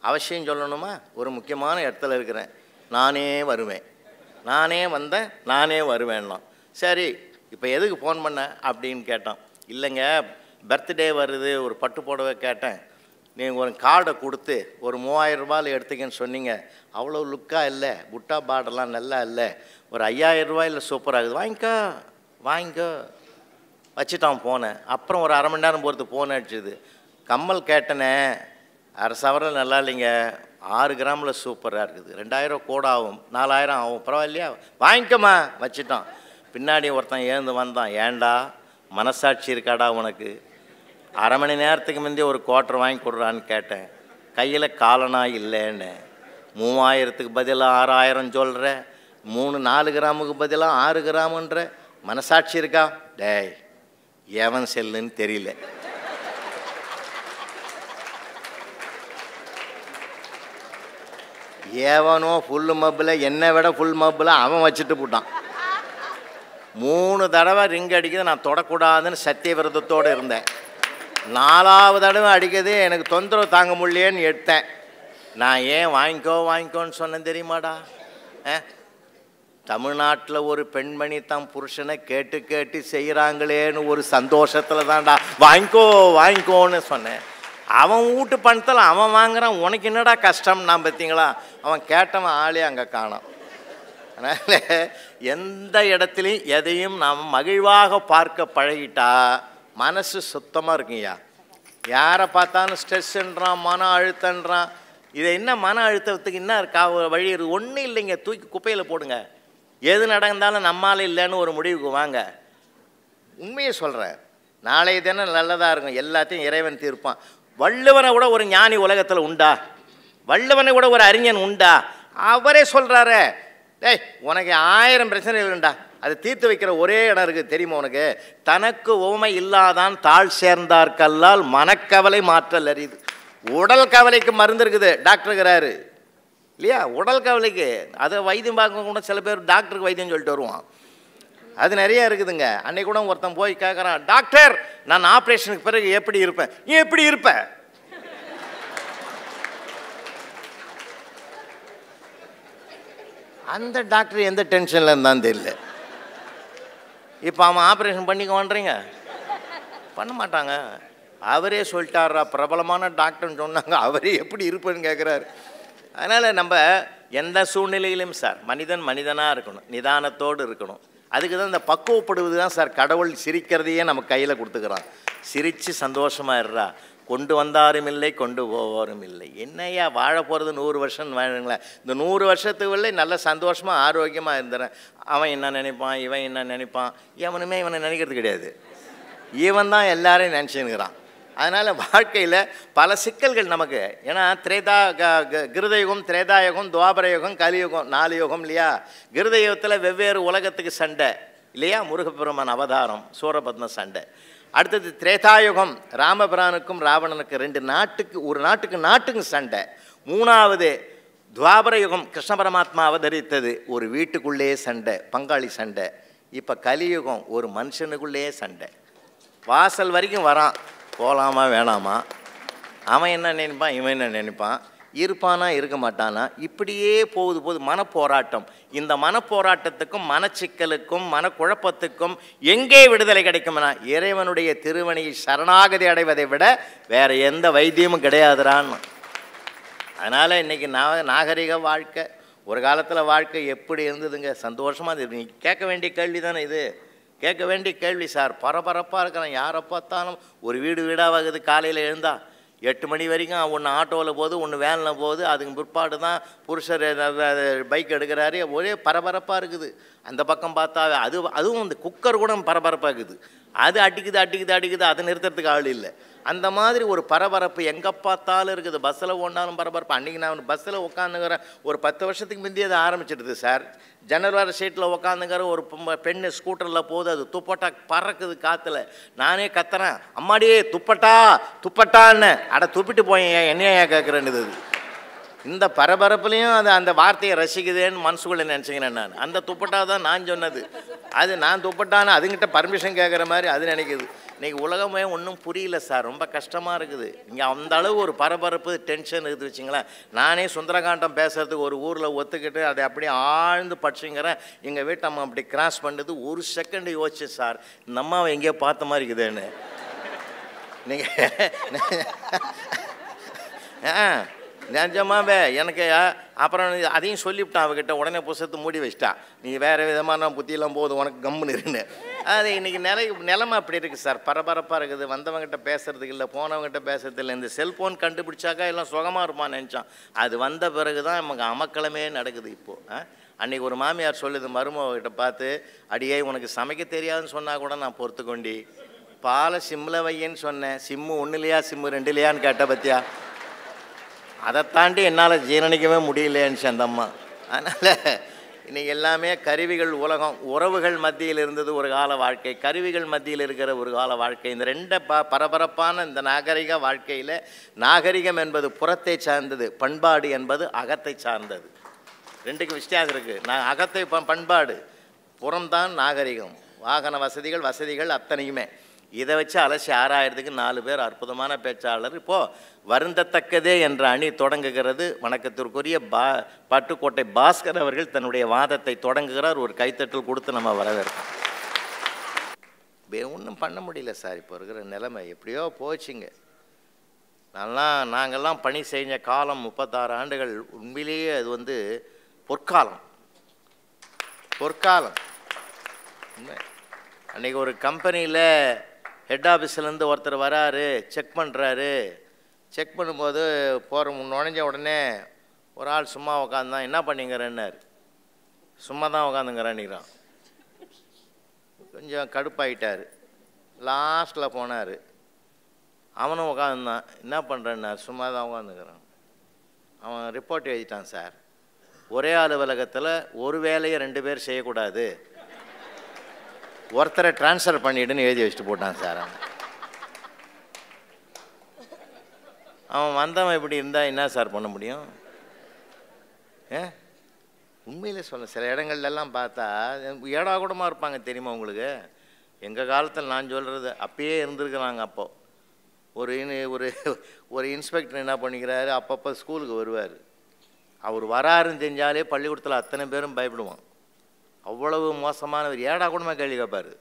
[SPEAKER 1] அவசியம் சொல்லணுமா ஒரு முக்கியமான இடத்துல இருக்கிறேன் நானே வருவேன் நானே வந்தேன் நானே வருவேன்னா சரி இப்போ எதுக்கு ஃபோன் பண்ண அப்படின்னு கேட்டான் இல்லைங்க பர்த்டே வருது ஒரு பட்டு புடவை கேட்டேன் நீங்கள் ஒரு கார்டை கொடுத்து ஒரு மூவாயிரம் ரூபாயில் எடுத்துக்கன்னு சொன்னீங்க அவ்வளோ லுக்காக இல்லை புட்டா பாடெல்லாம் நல்லா இல்லை ஒரு ஐயாயிரம் ரூபாயில் சூப்பராகுது வாங்கிக்கோ வாங்கிக்கோ வச்சுட்டான் போனேன் அப்புறம் ஒரு அரை மணி நேரம் பொறுத்து ஃபோன் அடிச்சுது கம்மல் கேட்டனே அரை சவரில் நல்லா இல்லைங்க ஆறு கிராமில் சூப்பராக இருக்குது ரெண்டாயிரம் கூட ஆகும் நாலாயிரம் ஆகும் பரவாயில்லையா வாங்கிக்கோமா வச்சுட்டான் பின்னாடி ஒருத்தன் ஏந்து வந்தான் ஏண்டா மனசாட்சி இருக்காடா உனக்கு அரை மணி நேரத்துக்கு முந்தி ஒரு குவார்ட்டர் வாங்கி கொடுறான்னு கேட்டேன் கையில் காலனா இல்லைன்னு மூவாயிரத்துக்கு பதிலாக ஆறாயிரம் சொல்கிற மூணு நாலு கிராமுக்கு பதிலாக ஆறு கிராமுன்ற மனசாட்சி இருக்கா டேய் ஏவன் செல்லுன்னு தெரியல ஏவனோ ஃபுல் மப்பில் என்னை விட ஃபுல் மப்பில் அவன் வச்சுட்டு போட்டான் மூணு தடவை ரிங் அடிக்கிறது நான் தொடக்கூடாதுன்னு சத்திய விரதத்தோடு இருந்தேன் நாலாவது தடவை அடிக்கிறது எனக்கு தொந்தரவு தாங்க முடியலேன்னு எடுத்தேன் நான் ஏன் வாங்கிக்கோ வாங்கிக்கோன்னு சொன்னேன் தெரியுமாடா தமிழ்நாட்டில் ஒரு பெண்மணி தான் புருஷனை கேட்டு கேட்டு செய்கிறாங்களேன்னு ஒரு சந்தோஷத்தில் தான்டா வாங்கிக்கோ வாங்கிக்கோன்னு சொன்னேன் அவன் வீட்டு பணத்தில் அவன் வாங்குறான் உனக்கு என்னடா கஷ்டம் நான் பார்த்தீங்களா அவன் கேட்டவன் ஆளே அங்கே காணும் அதனால் எந்த இடத்துலையும் எதையும் நாம் மகிழ்வாக பார்க்க பழகிட்டா மனசு சுத்தமாக இருக்குங்கய்யா யாரை பார்த்தாலும் ஸ்ட்ரெஸ்ன்றான் மன அழுத்தன்றான் இதை என்ன மன அழுத்தத்துக்கு என்ன இருக்கா வழி இருக்குது ஒன்றும் இல்லைங்க தூக்கி குப்பையில் போடுங்க எது நடந்தாலும் நம்மால் இல்லைன்னு ஒரு முடிவுக்கு வாங்க உண்மையை சொல்கிறேன் நாளைய தினம் நல்லதாக இருக்கும் எல்லாத்தையும் இறைவன் தீர்ப்பான் வள்ளுவனை கூட ஒரு ஞானி உலகத்தில் உண்டா வள்ளுவனை கூட ஒரு அறிஞன் உண்டா அவரே சொல்கிறாரு டேய் உனக்கு ஆயிரம் பிரச்சனை இல்லைண்டா அது தீர்த்து வைக்கிற ஒரே இடம் இருக்குது தெரியுமா உனக்கு தனக்கு உவமை இல்லாதான் தாழ் சேர்ந்தார்கல்லால் மனக்கவலை மாற்றல் அறியுது உடல் கவலைக்கு மருந்து இருக்குது டாக்டருக்கிறாரு இல்லையா உடல் கவலைக்கு அதை வைத்தியம் பார்க்க கூட சில பேர் டாக்டருக்கு வைத்தியம் சொல்லிட்டு வருவான் அது நிறைய இருக்குதுங்க அன்னைக்கு கூட ஒருத்தன் போய் கேட்குறான் டாக்டர் நான் ஆப்ரேஷனுக்கு பிறகு எப்படி இருப்பேன் நீ எப்படி இருப்பேன் அந்த டாக்டர் எந்த டென்ஷனில் இருந்தான்னு தெரியல இப்போ அவன் ஆப்ரேஷன் பண்ணிக்கோன்றீங்க பண்ண மாட்டாங்க அவரே சொல்லிட்டாரா பிரபலமான டாக்டர்னு சொன்னாங்க அவரே எப்படி இருப்பேன்னு கேட்குறாரு அதனால் நம்ம எந்த சூழ்நிலையிலும் சார் மனிதன் மனிதனாக இருக்கணும் நிதானத்தோடு இருக்கணும் அதுக்கு தான் இந்த பக்குவப்படுவது தான் சார் கடவுள் சிரிக்கிறதையே நம்ம கையில் கொடுத்துக்கிறான் சிரித்து சந்தோஷமாக இருறா கொண்டு வந்தாரும் இல்லை கொண்டு போவாரும் இல்லை என்னையா வாழ போகிறது நூறு வருஷம் வாழுங்களேன் இந்த நூறு வருஷத்துக்குள்ளே நல்ல சந்தோஷமாக ஆரோக்கியமாக இருந்துறேன் அவன் என்ன நினைப்பான் இவன் என்ன நினைப்பான் எவனுமே இவனை நினைக்கிறது கிடையாது இவன் தான் எல்லாரையும் நினச்சினுங்கிறான் அதனால் வாழ்க்கையில் பல சிக்கல்கள் நமக்கு ஏன்னா திரேதா கிருதயுகம் திரேதாயுகம் துவாபரயுகம் கலியுகம் நாலு யுகம் இல்லையா கிருதயுகத்தில் வெவ்வேறு உலகத்துக்கு சண்டை இல்லையா முருகப்பெருமான் அவதாரம் சூரபத்ம சண்டை அடுத்தது திரேதாயுகம் ராமபிரானுக்கும் ராவணனுக்கு ரெண்டு நாட்டுக்கு ஒரு நாட்டுக்கு நாட்டுக்கு சண்டை மூணாவது துவாபர யுகம் கிருஷ்ண பரமாத்மா அவதரித்தது ஒரு வீட்டுக்குள்ளேயே சண்டை பங்காளி சண்டை இப்போ கலியுகம் ஒரு மனுஷனுக்குள்ளேயே சண்டை வாசல் வரைக்கும் வரான் போகலாமா வேணாமா அவன் என்ன நினைப்பான் இவன் என்ன நினைப்பான் இருப்பானா இருக்க மாட்டானா இப்படியே போகுது போது மனப்போராட்டம் இந்த மனப்போராட்டத்துக்கும் மனச்சிக்கலுக்கும் மனக்குழப்பத்துக்கும் எங்கே விடுதலை கிடைக்கும்னா இறைவனுடைய திருவணியை சரணாகதி அடைவதை விட வேறு எந்த வைத்தியமும் கிடையாதுறான்னு அதனால் இன்றைக்கி நா நாகரிக வாழ்க்கை ஒரு காலத்தில் வாழ்க்கை எப்படி இருந்ததுங்க சந்தோஷமாக இருந்தது நீங்கள் கேட்க வேண்டிய கேள்வி தானே இது கேட்க வேண்டிய கேள்வி சார் பரபரப்பாக இருக்கிறேன் யாரை பார்த்தாலும் ஒரு வீடு வீடாக ஆகுது காலையில் எழுந்தால் எட்டு மணி வரைக்கும் ஒன்று ஆட்டோவில் போகுது ஒன்று வேனில் போகுது அதுக்கு பிற்பாடு தான் புருஷர் பைக் எடுக்கிறாரு ஒரே பரபரப்பாக இருக்குது அந்த பக்கம் பார்த்தா அது அதுவும் அந்த குக்கர் கூட பரபரப்பாக இருக்குது அது அடிக்குது அடிக்குது அடிக்குது அதை நிறுத்துறதுக்கு ஆள் இல்லை அந்த மாதிரி ஒரு பரபரப்பு எங்கே பார்த்தாலும் இருக்குது பஸ்ஸில் ஓடினாலும் பரபரப்பு அன்றைக்கி நான் பஸ்ஸில் உட்காந்துங்கிற ஒரு பத்து வருஷத்துக்கு முந்தைய அதை ஆரம்பிச்சிடுது சார் ஜன்னல் வர சீட்டில் உட்காந்துங்கிற ஒரு பெண்ணு ஸ்கூட்டரில் போகுது அது துப்பட்டா பறக்குது காற்றுல நானே கத்துறேன் அம்மாடியே துப்பட்டா துப்பட்டான்னு அட துப்பிட்டு போய் என்னையா கேட்குறேன்னு இது இந்த பரபரப்புலேயும் அது அந்த வார்த்தையை ரசிக்குதுன்னு மனசுக்குள்ளே நினச்சிக்கிறேன் நான் அந்த துப்பட்டா தான் நான் சொன்னது அது நான் துப்பட்டான்னு அதுங்கிட்ட பர்மிஷன் கேட்குற மாதிரி அது நினைக்குது இன்றைக்கி உலகமே ஒன்றும் புரியல சார் ரொம்ப கஷ்டமாக இருக்குது இங்கே அந்த அளவு ஒரு பரபரப்பு டென்ஷன் இருக்குது வச்சிங்களேன் நானே சுந்தரகாண்டம் பேசுகிறதுக்கு ஒரு ஊரில் ஒத்துக்கிட்டு அதை அப்படியே ஆழ்ந்து படிச்சுங்கிறேன் எங்கள் வீட்டை அம்மா அப்படி கிராஸ் பண்ணுறது ஒரு செகண்ட் யோசிச்சு சார் இந்த அம்மாவை எங்கேயோ பார்த்த மாதிரி இருக்குதுன்னு நீங்கள் ஆ நிஜமாவே எனக்கு அப்புறம் அதையும் சொல்லிவிட்டான் அவகிட்ட உடனே புஸ்தத்தை மூடி வச்சிட்டான் நீ வேறு விதமான புத்தியெல்லாம் போதும் உனக்கு கம்முன்னு இருன்னு அது இன்றைக்கி நிலை நிலமை அப்படி இருக்குது சார் பரபரப்பாக இருக்குது வந்தவங்ககிட்ட பேசுறதுக்கு இல்லை போனவங்ககிட்ட பேசுறது இல்லை இந்த செல்ஃபோன் கண்டுபிடிச்சாக்கா எல்லாம் சுகமாக இருப்பான்னு நினச்சான் அது வந்த பிறகு தான் நமக்கு அமக்கலமே நடக்குது இப்போது அன்றைக்கி ஒரு மாமியார் சொல்லுது மருமகிட்ட பார்த்து அடியே உனக்கு சமைக்க தெரியாதுன்னு சொன்னால் கூட நான் பொறுத்துக்கொண்டி பாலை சிம்மில் வையன்னு சொன்னேன் சிம்மு இல்லையா சிம்மு ரெண்டுலையான்னு கேட்ட பத்தியா அதை தாண்டி என்னால் ஜீரணிக்கவே முடியலேன்னு அந்தம்மா அதனால் இன்றைக்கி எல்லாமே கருவிகள் உலகம் உறவுகள் மத்தியில் இருந்தது ஒரு கால வாழ்க்கை கருவிகள் மத்தியில் இருக்கிற ஒரு கால வாழ்க்கை இந்த ரெண்ட ப பரபரப்பான இந்த நாகரிக வாழ்க்கையில் நாகரிகம் என்பது புறத்தை சார்ந்தது பண்பாடு என்பது அகத்தை சார்ந்தது ரெண்டுக்கு விஷயம் இருக்குது நான் அகத்தை பண்பாடு புறம்தான் நாகரிகம் வாகன வசதிகள் வசதிகள் அத்தனையுமே இதை வச்சு அலசி ஆறாயிரத்துக்கு நாலு பேர் அற்புதமான பேச்சாளர் இப்போது வருந்தத்தக்கதே என்ற அணி தொடங்குகிறது வணக்கத்திற்குரிய பா பட்டுக்கோட்டை பாஸ்கர் அவர்கள் தன்னுடைய வாதத்தை தொடங்குகிறார் ஒரு கைத்தட்டல் கொடுத்து நம்ம வரவேற்கிறோம் வே ஒன்றும் பண்ண முடியல சார் இப்போ இருக்கிற நிலைமை எப்படியோ போச்சுங்க நல்லா நாங்கள்லாம் பணி செஞ்ச காலம் முப்பத்தாறு ஆண்டுகள் உண்மையிலேயே அது வந்து பொற்காலம் பொற்காலம் அன்றைக்கி ஒரு கம்பெனியில் ஹெட் ஆஃபீஸ்லேருந்து ஒருத்தர் வராரு செக் பண்ணுறாரு செக் பண்ணும்போது போகிற நுழைஞ்ச உடனே ஒரு ஆள் சும்மா உக்காந்துதான் என்ன பண்ணிங்கிறன்னார் சும்மா தான் உக்காந்துங்கிறான்னிக்கிறான் கொஞ்சம் கடுப்பாயிட்டார் லாஸ்ட்டில் போனார் அவனும் உட்காந்துருந்தான் என்ன பண்ணுறேன்னார் சும்மா தான் உட்காந்துக்கிறான் அவன் ரிப்போர்ட் எழுதிட்டான் சார் ஒரே அலுவலகத்தில் ஒரு வேலையை ரெண்டு பேர் செய்யக்கூடாது ஒருத்தரை டிரான்ஸ்ஃபர் பண்ணிவிடுன்னு எழுதி வச்சுட்டு போட்டான் சார் அவன் அவன் வந்தவன் இப்படி இருந்தால் என்ன சார் பண்ண முடியும் ஏ உண்மையில் சொல்ல சில இடங்கள்லாம் பார்த்தா ஏடா கூடமாக இருப்பாங்க தெரியுமா உங்களுக்கு எங்கள் காலத்தில் நான் சொல்கிறது அப்பயே இருந்திருக்கிறாங்க அப்போது ஒரு ஒரு ஒரு இன்ஸ்பெக்டர் என்ன பண்ணிக்கிறாரு அப்பப்போ ஸ்கூலுக்கு வருவார் அவர் வராருன்னு தெரிஞ்சாலே பள்ளிக்கூடத்தில் அத்தனை பேரும் பயப்படுவான் அவ்வளவு மோசமானவர் ஏடா கூடமாக கேள்வி கேட்பார்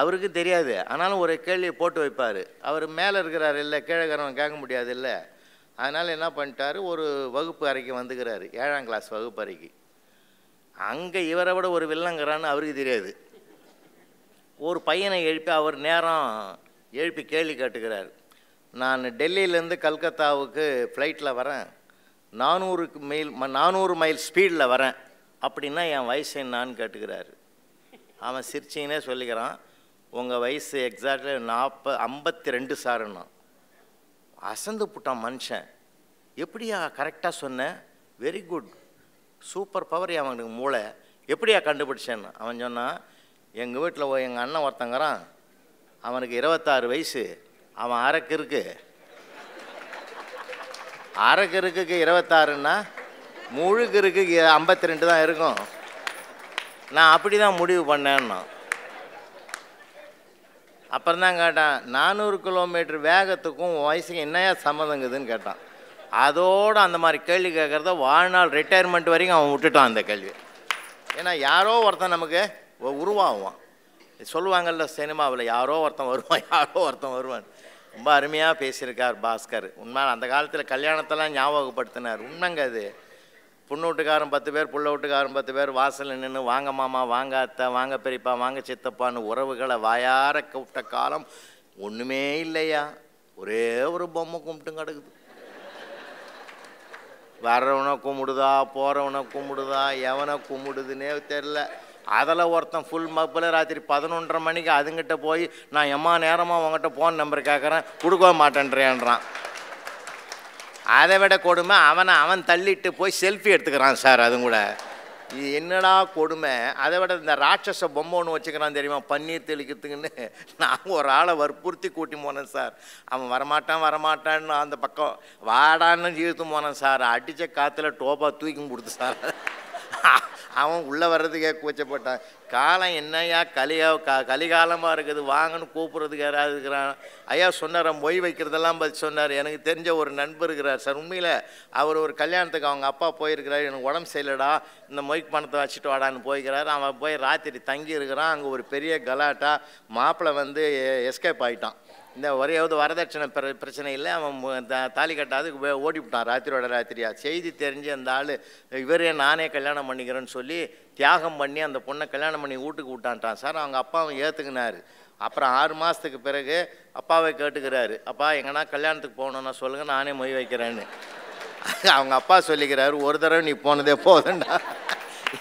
[SPEAKER 1] அவருக்கு தெரியாது ஆனாலும் ஒரு கேள்வியை போட்டு வைப்பார் அவர் மேலே இருக்கிறார் இல்லை கீழேக்கிறவன் கேட்க முடியாது இல்லை அதனால் என்ன பண்ணிட்டார் ஒரு வகுப்பு அறைக்கு வந்துக்கிறாரு ஏழாம் கிளாஸ் வகுப்பு அறைக்கு அங்கே இவரை விட ஒரு வில்லங்கிறான்னு அவருக்கு தெரியாது ஒரு பையனை எழுப்பி அவர் நேரம் எழுப்பி கேள்வி கேட்டுக்கிறார் நான் டெல்லியிலேருந்து கல்கத்தாவுக்கு ஃப்ளைட்டில் வரேன் நானூறுக்கு மைல் நானூறு மைல் ஸ்பீடில் வரேன் அப்படின்னா என் வயசு என்னான்னு கேட்டுக்கிறாரு அவன் சிரிச்சிங்கன்னே சொல்லிக்கிறான் உங்கள் வயசு எக்ஸாக்டாக நாற்ப ஐம்பத்தி ரெண்டு சாருன்னு அசந்து புட்டான் மனுஷன் எப்படியா கரெக்டாக சொன்னேன் வெரி குட் சூப்பர் பவர் அவனுக்கு மூளை எப்படியா கண்டுபிடிச்சேன்னு அவன் சொன்னான் எங்கள் வீட்டில் எங்கள் அண்ணன் ஒருத்தங்கிறான் அவனுக்கு இருபத்தாறு வயசு அவன் அரக்கு இருக்கு அரக்கு இருக்குக்கு இருபத்தாறுன்னா இருக்கு ஐம்பத்தி ரெண்டு தான் இருக்கும் நான் அப்படி தான் முடிவு பண்ணேன்னா அப்புறம் தான் கேட்டான் நானூறு கிலோமீட்டர் வேகத்துக்கும் வயசுக்கு என்னையா சம்மந்தங்குதுன்னு கேட்டான் அதோடு அந்த மாதிரி கேள்வி கேட்குறத வாழ்நாள் ரிட்டையர்மெண்ட் வரைக்கும் அவன் விட்டுட்டான் அந்த கேள்வி ஏன்னா யாரோ ஒருத்தன் நமக்கு உருவாகுவான் சொல்லுவாங்கல்ல சினிமாவில் யாரோ ஒருத்தன் வருவான் யாரோ ஒருத்தன் வருவான் ரொம்ப அருமையாக பேசியிருக்கார் பாஸ்கர் உண்மையான அந்த காலத்தில் கல்யாணத்தெல்லாம் ஞாபகப்படுத்தினார் உண்மைங்க அது பொண்ணு வீட்டுக்காரன் பத்து பேர் புள்ள வீட்டுக்காரன் பத்து பேர் வாசலில் நின்று வாங்க மாமா வாங்க அத்தை வாங்க பெரியப்பா வாங்க சித்தப்பான்னு உறவுகளை வாயார கூப்பிட்ட காலம் ஒன்றுமே இல்லையா ஒரே ஒரு பொம்மை கும்பிட்டு கிடக்குது வர்றவனை கும்பிடுதா போகிறவனை கும்பிடுதா எவனை கும்பிடுதுன்னே தெரில அதில் ஒருத்தன் ஃபுல் மப்பில் ராத்திரி பதினொன்றரை மணிக்கு அதுங்கிட்ட போய் நான் எம்மா நேரமாக உங்ககிட்ட ஃபோன் நம்பர் கேட்குறேன் கொடுக்க மாட்டேன்றேன்றான் அதை விட கொடுமை அவனை அவன் தள்ளிட்டு போய் செல்ஃபி எடுத்துக்கிறான் சார் அதுவும் கூட இது என்னடா கொடுமை அதை விட இந்த ராட்சச பொம்மை ஒன்று வச்சுக்கிறான் தெரியுமா பன்னீர் தெளிக்கிறதுக்குன்னு நான் ஒரு ஆளை வற்புறுத்தி கூட்டி போனேன் சார் அவன் வரமாட்டான் வரமாட்டான்னு அந்த பக்கம் வாடான்னு ஜீவித்து போனேன் சார் அடித்த காற்றுல டோப்பா தூக்கி கொடுத்து சார் அவன் உள்ளே வர்றதுக்கே கூச்சப்பட்டான் காலம் என்னையா கலியாக க கலிகாலமாக இருக்குது வாங்கன்னு கூப்பிட்றதுக்கு யாராவது இருக்கிறான் ஐயா சொன்னார் மொய் வைக்கிறதெல்லாம் பற்றி சொன்னார் எனக்கு தெரிஞ்ச ஒரு நண்பர் இருக்கிறார் சார் உண்மையில் அவர் ஒரு கல்யாணத்துக்கு அவங்க அப்பா போயிருக்கிறார் எனக்கு உடம்பு சரியில்லடா இந்த மொய்க்கு பணத்தை வச்சுட்டு வாடான்னு போய்க்கிறார் அவன் போய் ராத்திரி தங்கி இருக்கிறான் அங்கே ஒரு பெரிய கலாட்டா மாப்பிள்ளை வந்து எஸ்கேப் ஆகிட்டான் இந்த ஒரையாவது வரதட்சணை பிர பிரச்சனை இல்லை அவன் தாலி கட்டாது ஓடி விட்டான் ராத்திரியோட ராத்திரியா செய்தி தெரிஞ்சு அந்த ஆள் இவரே நானே கல்யாணம் பண்ணிக்கிறேன்னு சொல்லி தியாகம் பண்ணி அந்த பொண்ணை கல்யாணம் பண்ணி வீட்டுக்கு விட்டான்ட்டான் சார் அவங்க அப்பாவும் ஏற்றுக்கினார் அப்புறம் ஆறு மாதத்துக்கு பிறகு அப்பாவை கேட்டுக்கிறாரு அப்பா எங்கன்னா கல்யாணத்துக்கு போகணுன்னா சொல்லுங்கள் நானே மொய் வைக்கிறேன்னு அவங்க அப்பா சொல்லிக்கிறாரு ஒரு தடவை நீ போனதே போதுண்டா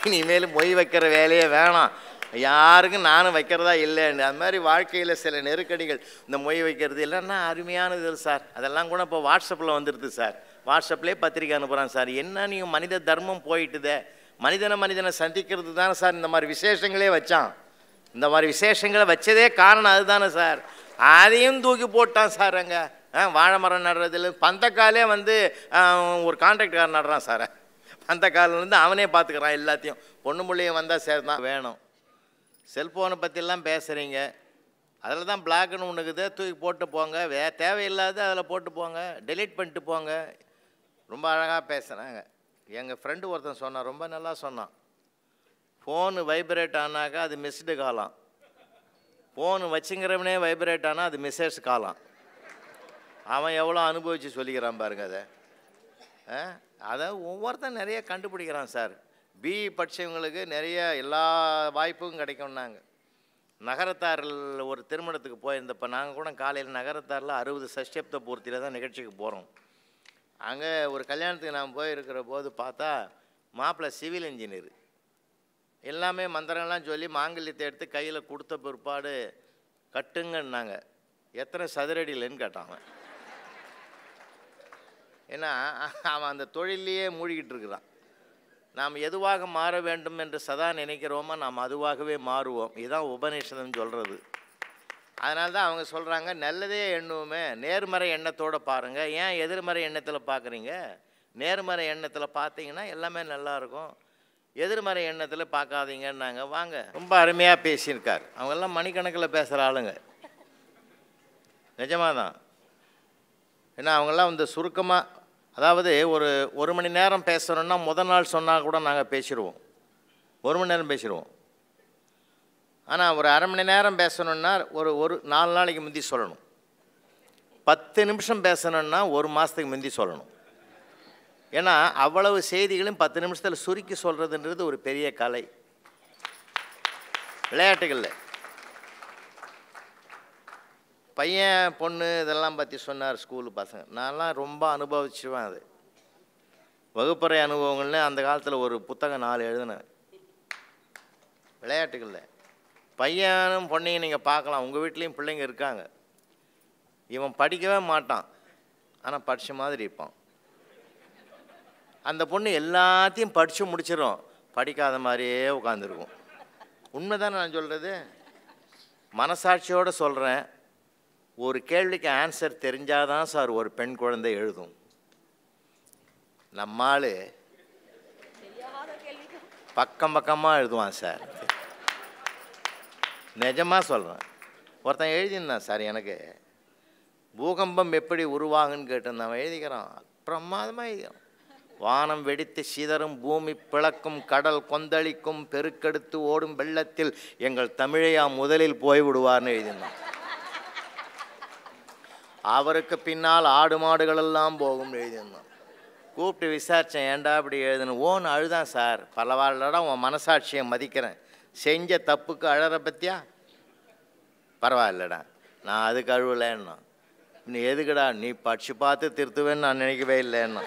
[SPEAKER 1] இனிமேல் மொய் வைக்கிற வேலையே வேணாம் யாருக்கும் நானும் வைக்கிறதா இல்லைன்னு அது மாதிரி வாழ்க்கையில் சில நெருக்கடிகள் இந்த மொய் வைக்கிறது இல்லைன்னா அருமையானது சார் அதெல்லாம் கூட இப்போ வாட்ஸ்அப்பில் வந்துடுது சார் வாட்ஸ்அப்லேயே பத்திரிக்கை அனுப்புகிறான் சார் என்ன நீங்கள் மனித தர்மம் போயிட்டுதே மனிதனை மனிதனை சந்திக்கிறது தானே சார் இந்த மாதிரி விசேஷங்களே வச்சான் இந்த மாதிரி விசேஷங்களை வச்சதே காரணம் அதுதானே சார் அதையும் தூக்கி போட்டான் சார் அங்கே வாழை மரம் நடுறதுல பந்தக்காலே வந்து ஒரு கான்ட்ராக்டர் நடுறான் சார் பந்தக்காலேருந்து அவனே பார்த்துக்கிறான் எல்லாத்தையும் பொண்ணு பிள்ளைய வந்தால் சேர்ந்தான் வேணும் செல்ஃபோனை பற்றிலாம் பேசுகிறீங்க அதில் தான் பிளாக்னு ஒன்றுக்குது தூக்கி போட்டு போங்க வே தேவையில்லாத அதில் போட்டு போங்க டெலீட் பண்ணிட்டு போங்க ரொம்ப அழகாக பேசுகிறாங்க எங்கள் ஃப்ரெண்டு ஒருத்தன் சொன்னான் ரொம்ப நல்லா சொன்னான் ஃபோனு வைப்ரேட் ஆனாக்கா அது மிஸ்டு காலம் ஃபோனு வச்சுங்கிறவனே வைப்ரேட் ஆனால் அது மிஸ்ஸஸ் காலம் அவன் எவ்வளோ அனுபவித்து சொல்லிக்கிறான் பாருங்க அதை அதை ஒவ்வொருத்தன் நிறைய கண்டுபிடிக்கிறான் சார் பிஇ படித்தவங்களுக்கு நிறைய எல்லா வாய்ப்பும் கிடைக்கும்னாங்க நகரத்தாரில் ஒரு திருமணத்துக்கு போயிருந்தப்போ நாங்கள் கூட காலையில் நகரத்தாரில் அறுபது சஷ்டப்த பூர்த்தியில் தான் நிகழ்ச்சிக்கு போகிறோம் அங்கே ஒரு கல்யாணத்துக்கு நான் போயிருக்கிற போது பார்த்தா மாப்பிள்ளை சிவில் இன்ஜினியர் எல்லாமே மந்திரங்கள்லாம் சொல்லி மாங்கல்யத்தை எடுத்து கையில் கொடுத்த பிற்பாடு கட்டுங்கன்னாங்க எத்தனை சதுரடியிலன்னு கேட்டாங்க ஏன்னா அவன் அந்த தொழிலையே மூழ்கிட்டு இருக்கிறான் நாம் எதுவாக மாற வேண்டும் என்று சதா நினைக்கிறோமோ நாம் அதுவாகவே மாறுவோம் இதுதான் உபநிஷதம் சொல்கிறது அதனால தான் அவங்க சொல்கிறாங்க நல்லதே எண்ணுவோமே நேர்மறை எண்ணத்தோடு பாருங்கள் ஏன் எதிர்மறை எண்ணத்தில் பார்க்குறீங்க நேர்மறை எண்ணத்தில் பார்த்தீங்கன்னா எல்லாமே நல்லாயிருக்கும் எதிர்மறை எண்ணத்தில் பார்க்காதீங்கன்னாங்க வாங்க ரொம்ப அருமையாக பேசியிருக்கார் அவங்கெல்லாம் மணிக்கணக்கில் பேசுகிற ஆளுங்க நிஜமாக தான் ஏன்னா அவங்கெல்லாம் வந்து சுருக்கமாக அதாவது ஒரு ஒரு மணி நேரம் பேசுகிறோன்னா முதல் நாள் சொன்னால் கூட நாங்கள் பேசிடுவோம் ஒரு மணி நேரம் பேசிடுவோம் ஆனால் ஒரு அரை மணி நேரம் பேசணுன்னா ஒரு ஒரு நாலு நாளைக்கு முந்தி சொல்லணும் பத்து நிமிஷம் பேசணுன்னா ஒரு மாதத்துக்கு முந்தி சொல்லணும் ஏன்னா அவ்வளவு செய்திகளையும் பத்து நிமிஷத்தில் சுருக்கி சொல்கிறதுன்றது ஒரு பெரிய கலை விளையாட்டுகளில் பையன் பொண்ணு இதெல்லாம் பற்றி சொன்னார் ஸ்கூலு பசங்க நான்லாம் ரொம்ப அனுபவிச்சுவேன் அது வகுப்பறை அனுபவங்கள்னு அந்த காலத்தில் ஒரு புத்தகம் நாலு எழுதினேன் விளையாட்டுகளில் பையனும் பொண்ணையும் நீங்கள் பார்க்கலாம் உங்கள் வீட்லேயும் பிள்ளைங்க இருக்காங்க இவன் படிக்கவே மாட்டான் ஆனால் படித்த மாதிரி இருப்பான் அந்த பொண்ணு எல்லாத்தையும் படித்து முடிச்சிடும் படிக்காத மாதிரியே உட்காந்துருக்கும் உண்மைதானே நான் சொல்கிறது மனசாட்சியோடு சொல்கிறேன் ஒரு கேள்விக்கு ஆன்சர் தெரிஞ்சால் தான் சார் ஒரு பெண் குழந்தை எழுதும் நம்மால் பக்கம் பக்கமாக எழுதுவான் சார் நிஜமாக சொல்கிறேன் ஒருத்தன் எழுதியிருந்தான் சார் எனக்கு பூகம்பம் எப்படி உருவாகுன்னு கேட்டிருந்தான் நான் எழுதிக்கிறான் பிரமாதமாக எழுதிக்கிறான் வானம் வெடித்து சிதறும் பூமி பிளக்கும் கடல் கொந்தளிக்கும் பெருக்கெடுத்து ஓடும் வெள்ளத்தில் எங்கள் தமிழையா முதலில் போய்விடுவார்னு எழுதியிருந்தான் அவருக்கு பின்னால் ஆடு மாடுகளெல்லாம் போகும் எழுதியிருந்தோம் கூப்பிட்டு விசாரித்தேன் ஏண்டா இப்படி எழுதணும் ஓன் அழுதான் சார் பரவாயில்லடா உன் மனசாட்சியை மதிக்கிறேன் செஞ்ச தப்புக்கு அழற பற்றியா பரவாயில்லடா நான் அதுக்கு அழுவலைன்னா நீ எதுக்குடா நீ படிச்சு பார்த்து திருத்துவேன்னு நான் நினைக்கவே இல்லைன்னா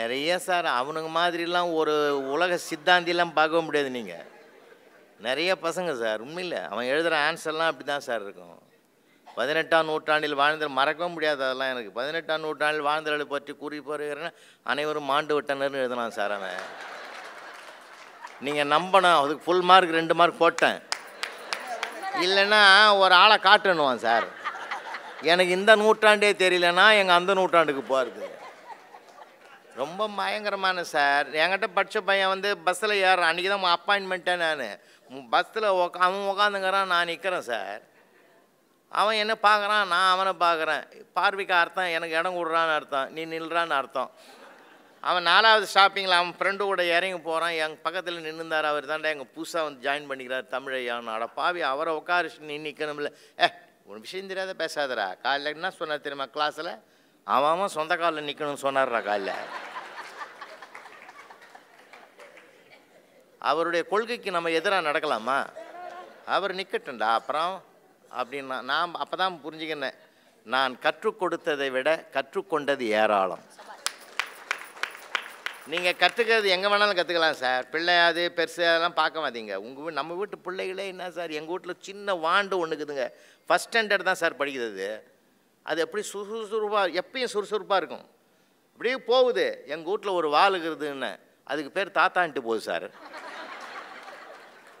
[SPEAKER 1] நிறைய சார் அவனுங்க மாதிரிலாம் ஒரு உலக சித்தாந்திலாம் பார்க்க முடியாது நீங்கள் நிறைய பசங்க சார் உண்மையில் அவன் எழுதுகிற ஆன்சர்லாம் அப்படி தான் சார் இருக்கும் பதினெட்டாம் நூற்றாண்டில் வாழ்ந்த மறக்கவும் முடியாது அதெல்லாம் எனக்கு பதினெட்டாம் நூற்றாண்டில் வாழ்ந்தவர்களை பற்றி கூறி போகிறேன் அனைவரும் மாண்டு விட்டனர்னு எழுதலாம் சார் அவன் நீங்கள் நம்பணும் அதுக்கு ஃபுல் மார்க் ரெண்டு மார்க் போட்டேன் இல்லைன்னா ஒரு ஆளை காட்டணுவான் சார் எனக்கு இந்த நூற்றாண்டே தெரியலன்னா எங்கள் அந்த நூற்றாண்டுக்கு போகிறது ரொம்ப பயங்கரமான சார் என்கிட்ட படித்த பையன் வந்து பஸ்ஸில் ஏறுறான் அன்றைக்கி தான் அப்பாயின்மெண்ட்டே நான் பஸ்ஸில் உக்கா அவன் உக்காந்துங்கிறான் நான் நிற்கிறேன் சார் அவன் என்ன பார்க்குறான் நான் அவனை பார்க்குறேன் பார்வைக்கு அர்த்தம் எனக்கு இடம் கொடுறான்னு அர்த்தம் நீ நில்றான்னு அர்த்தம் அவன் நாலாவது ஸ்டாப்பிங்கில் அவன் ஃப்ரெண்டு கூட இறங்கி போகிறான் எங்கள் பக்கத்தில் நின்றுந்தார் அவர் தாண்டா எங்கள் புதுசாக வந்து ஜாயின் பண்ணிக்கிறார் தமிழையான்னு அட பாவி அவரை உட்காரிச்சு நீ நிற்கணும்ல ஏ உன் விஷயம் தெரியாத பேசாதரா காலையில் என்ன சொன்னார் தெரியுமா கிளாஸில் அவன் சொந்த காலில் நிற்கணும்னு சொன்னார்ரா காலையில் அவருடைய கொள்கைக்கு நம்ம எதிராக நடக்கலாமா அவர் நிற்கட்டும்டா அப்புறம் அப்படின்னா நான் அப்போ தான் புரிஞ்சுக்கினேன் நான் கற்றுக் கொடுத்ததை விட கற்றுக்கொண்டது ஏராளம் நீங்கள் கற்றுக்கிறது எங்கே வேணாலும் கற்றுக்கலாம் சார் பிள்ளை அது பெருசு அதெல்லாம் பார்க்க மாட்டீங்க உங்கள் நம்ம வீட்டு பிள்ளைகளே என்ன சார் எங்கள் வீட்டில் சின்ன வாண்டு ஒன்றுக்குதுங்க ஃபஸ்ட் ஸ்டாண்டர்ட் தான் சார் படிக்கிறது அது எப்படி சுறுசுறுப்பாக எப்பயும் சுறுசுறுப்பாக இருக்கும் அப்படியே போகுது எங்கள் வீட்டில் ஒரு வால் இருக்குதுன்னு அதுக்கு பேர் தாத்தான்ட்டு போகுது சார்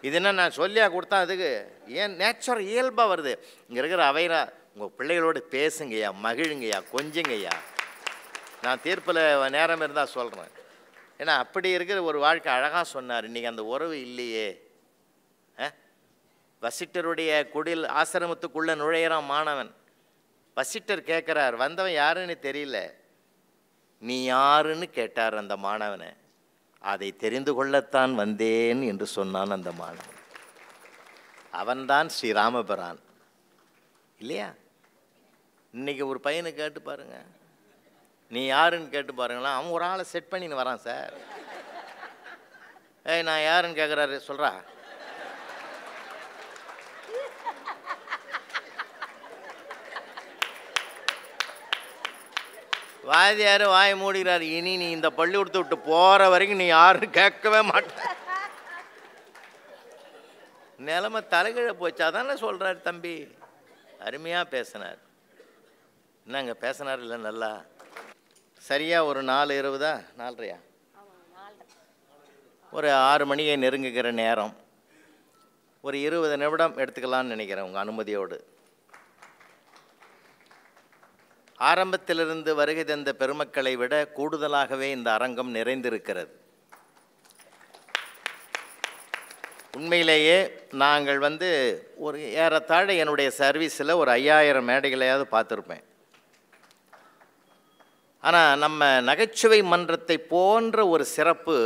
[SPEAKER 1] இது என்ன நான் சொல்லியா கொடுத்தா அதுக்கு ஏன் நேச்சுரல் இயல்பாக வருது இங்கே இருக்கிற அவையரா உங்கள் பிள்ளைகளோடு பேசுங்கய்யா மகிழுங்கய்யா கொஞ்சங்கய்யா நான் தீர்ப்பில் நேரம் இருந்தால் சொல்கிறேன் ஏன்னா அப்படி இருக்கிற ஒரு வாழ்க்கை அழகாக சொன்னார் இன்றைக்கி அந்த உறவு இல்லையே வசிட்டருடைய குடில் ஆசிரமத்துக்குள்ளே நுழையிறான் மாணவன் வசிட்டர் கேட்குறார் வந்தவன் யாருன்னு தெரியல நீ யாருன்னு கேட்டார் அந்த மாணவனை அதை தெரிந்து கொள்ளத்தான் வந்தேன் என்று சொன்னான் அந்த மாணவன் அவன்தான் ஸ்ரீராமபிரான் இல்லையா இன்னைக்கு ஒரு பையனை கேட்டு பாருங்க நீ யாருன்னு கேட்டு பாருங்களா அவன் ஒரு ஆளை செட் பண்ணின்னு வரான் சார் ஏய் நான் யாருன்னு கேட்குறாரு சொல்கிறா வாதியார் வாய் மூடுகிறார் இனி நீ இந்த பள்ளிக்கூடத்தை விட்டு போகிற வரைக்கும் நீ யாரும் கேட்கவே மாட்ட நிலமை தலைகீழ போச்சு அதானே சொல்கிறார் தம்பி அருமையாக பேசினார் என்னங்க பேசினார் இல்லை நல்லா சரியாக ஒரு நாலு இருபதா நாலரையா ஒரு ஆறு மணியை நெருங்குகிற நேரம் ஒரு இருபது நிமிடம் எடுத்துக்கலாம்னு நினைக்கிறேன் உங்கள் அனுமதியோடு ஆரம்பத்திலிருந்து வருகை தந்த பெருமக்களை விட கூடுதலாகவே இந்த அரங்கம் நிறைந்திருக்கிறது உண்மையிலேயே நாங்கள் வந்து ஒரு ஏறத்தாழ என்னுடைய சர்வீஸில் ஒரு ஐயாயிரம் மேடைகளையாவது பார்த்துருப்பேன் ஆனால் நம்ம நகைச்சுவை மன்றத்தை போன்ற ஒரு சிறப்பு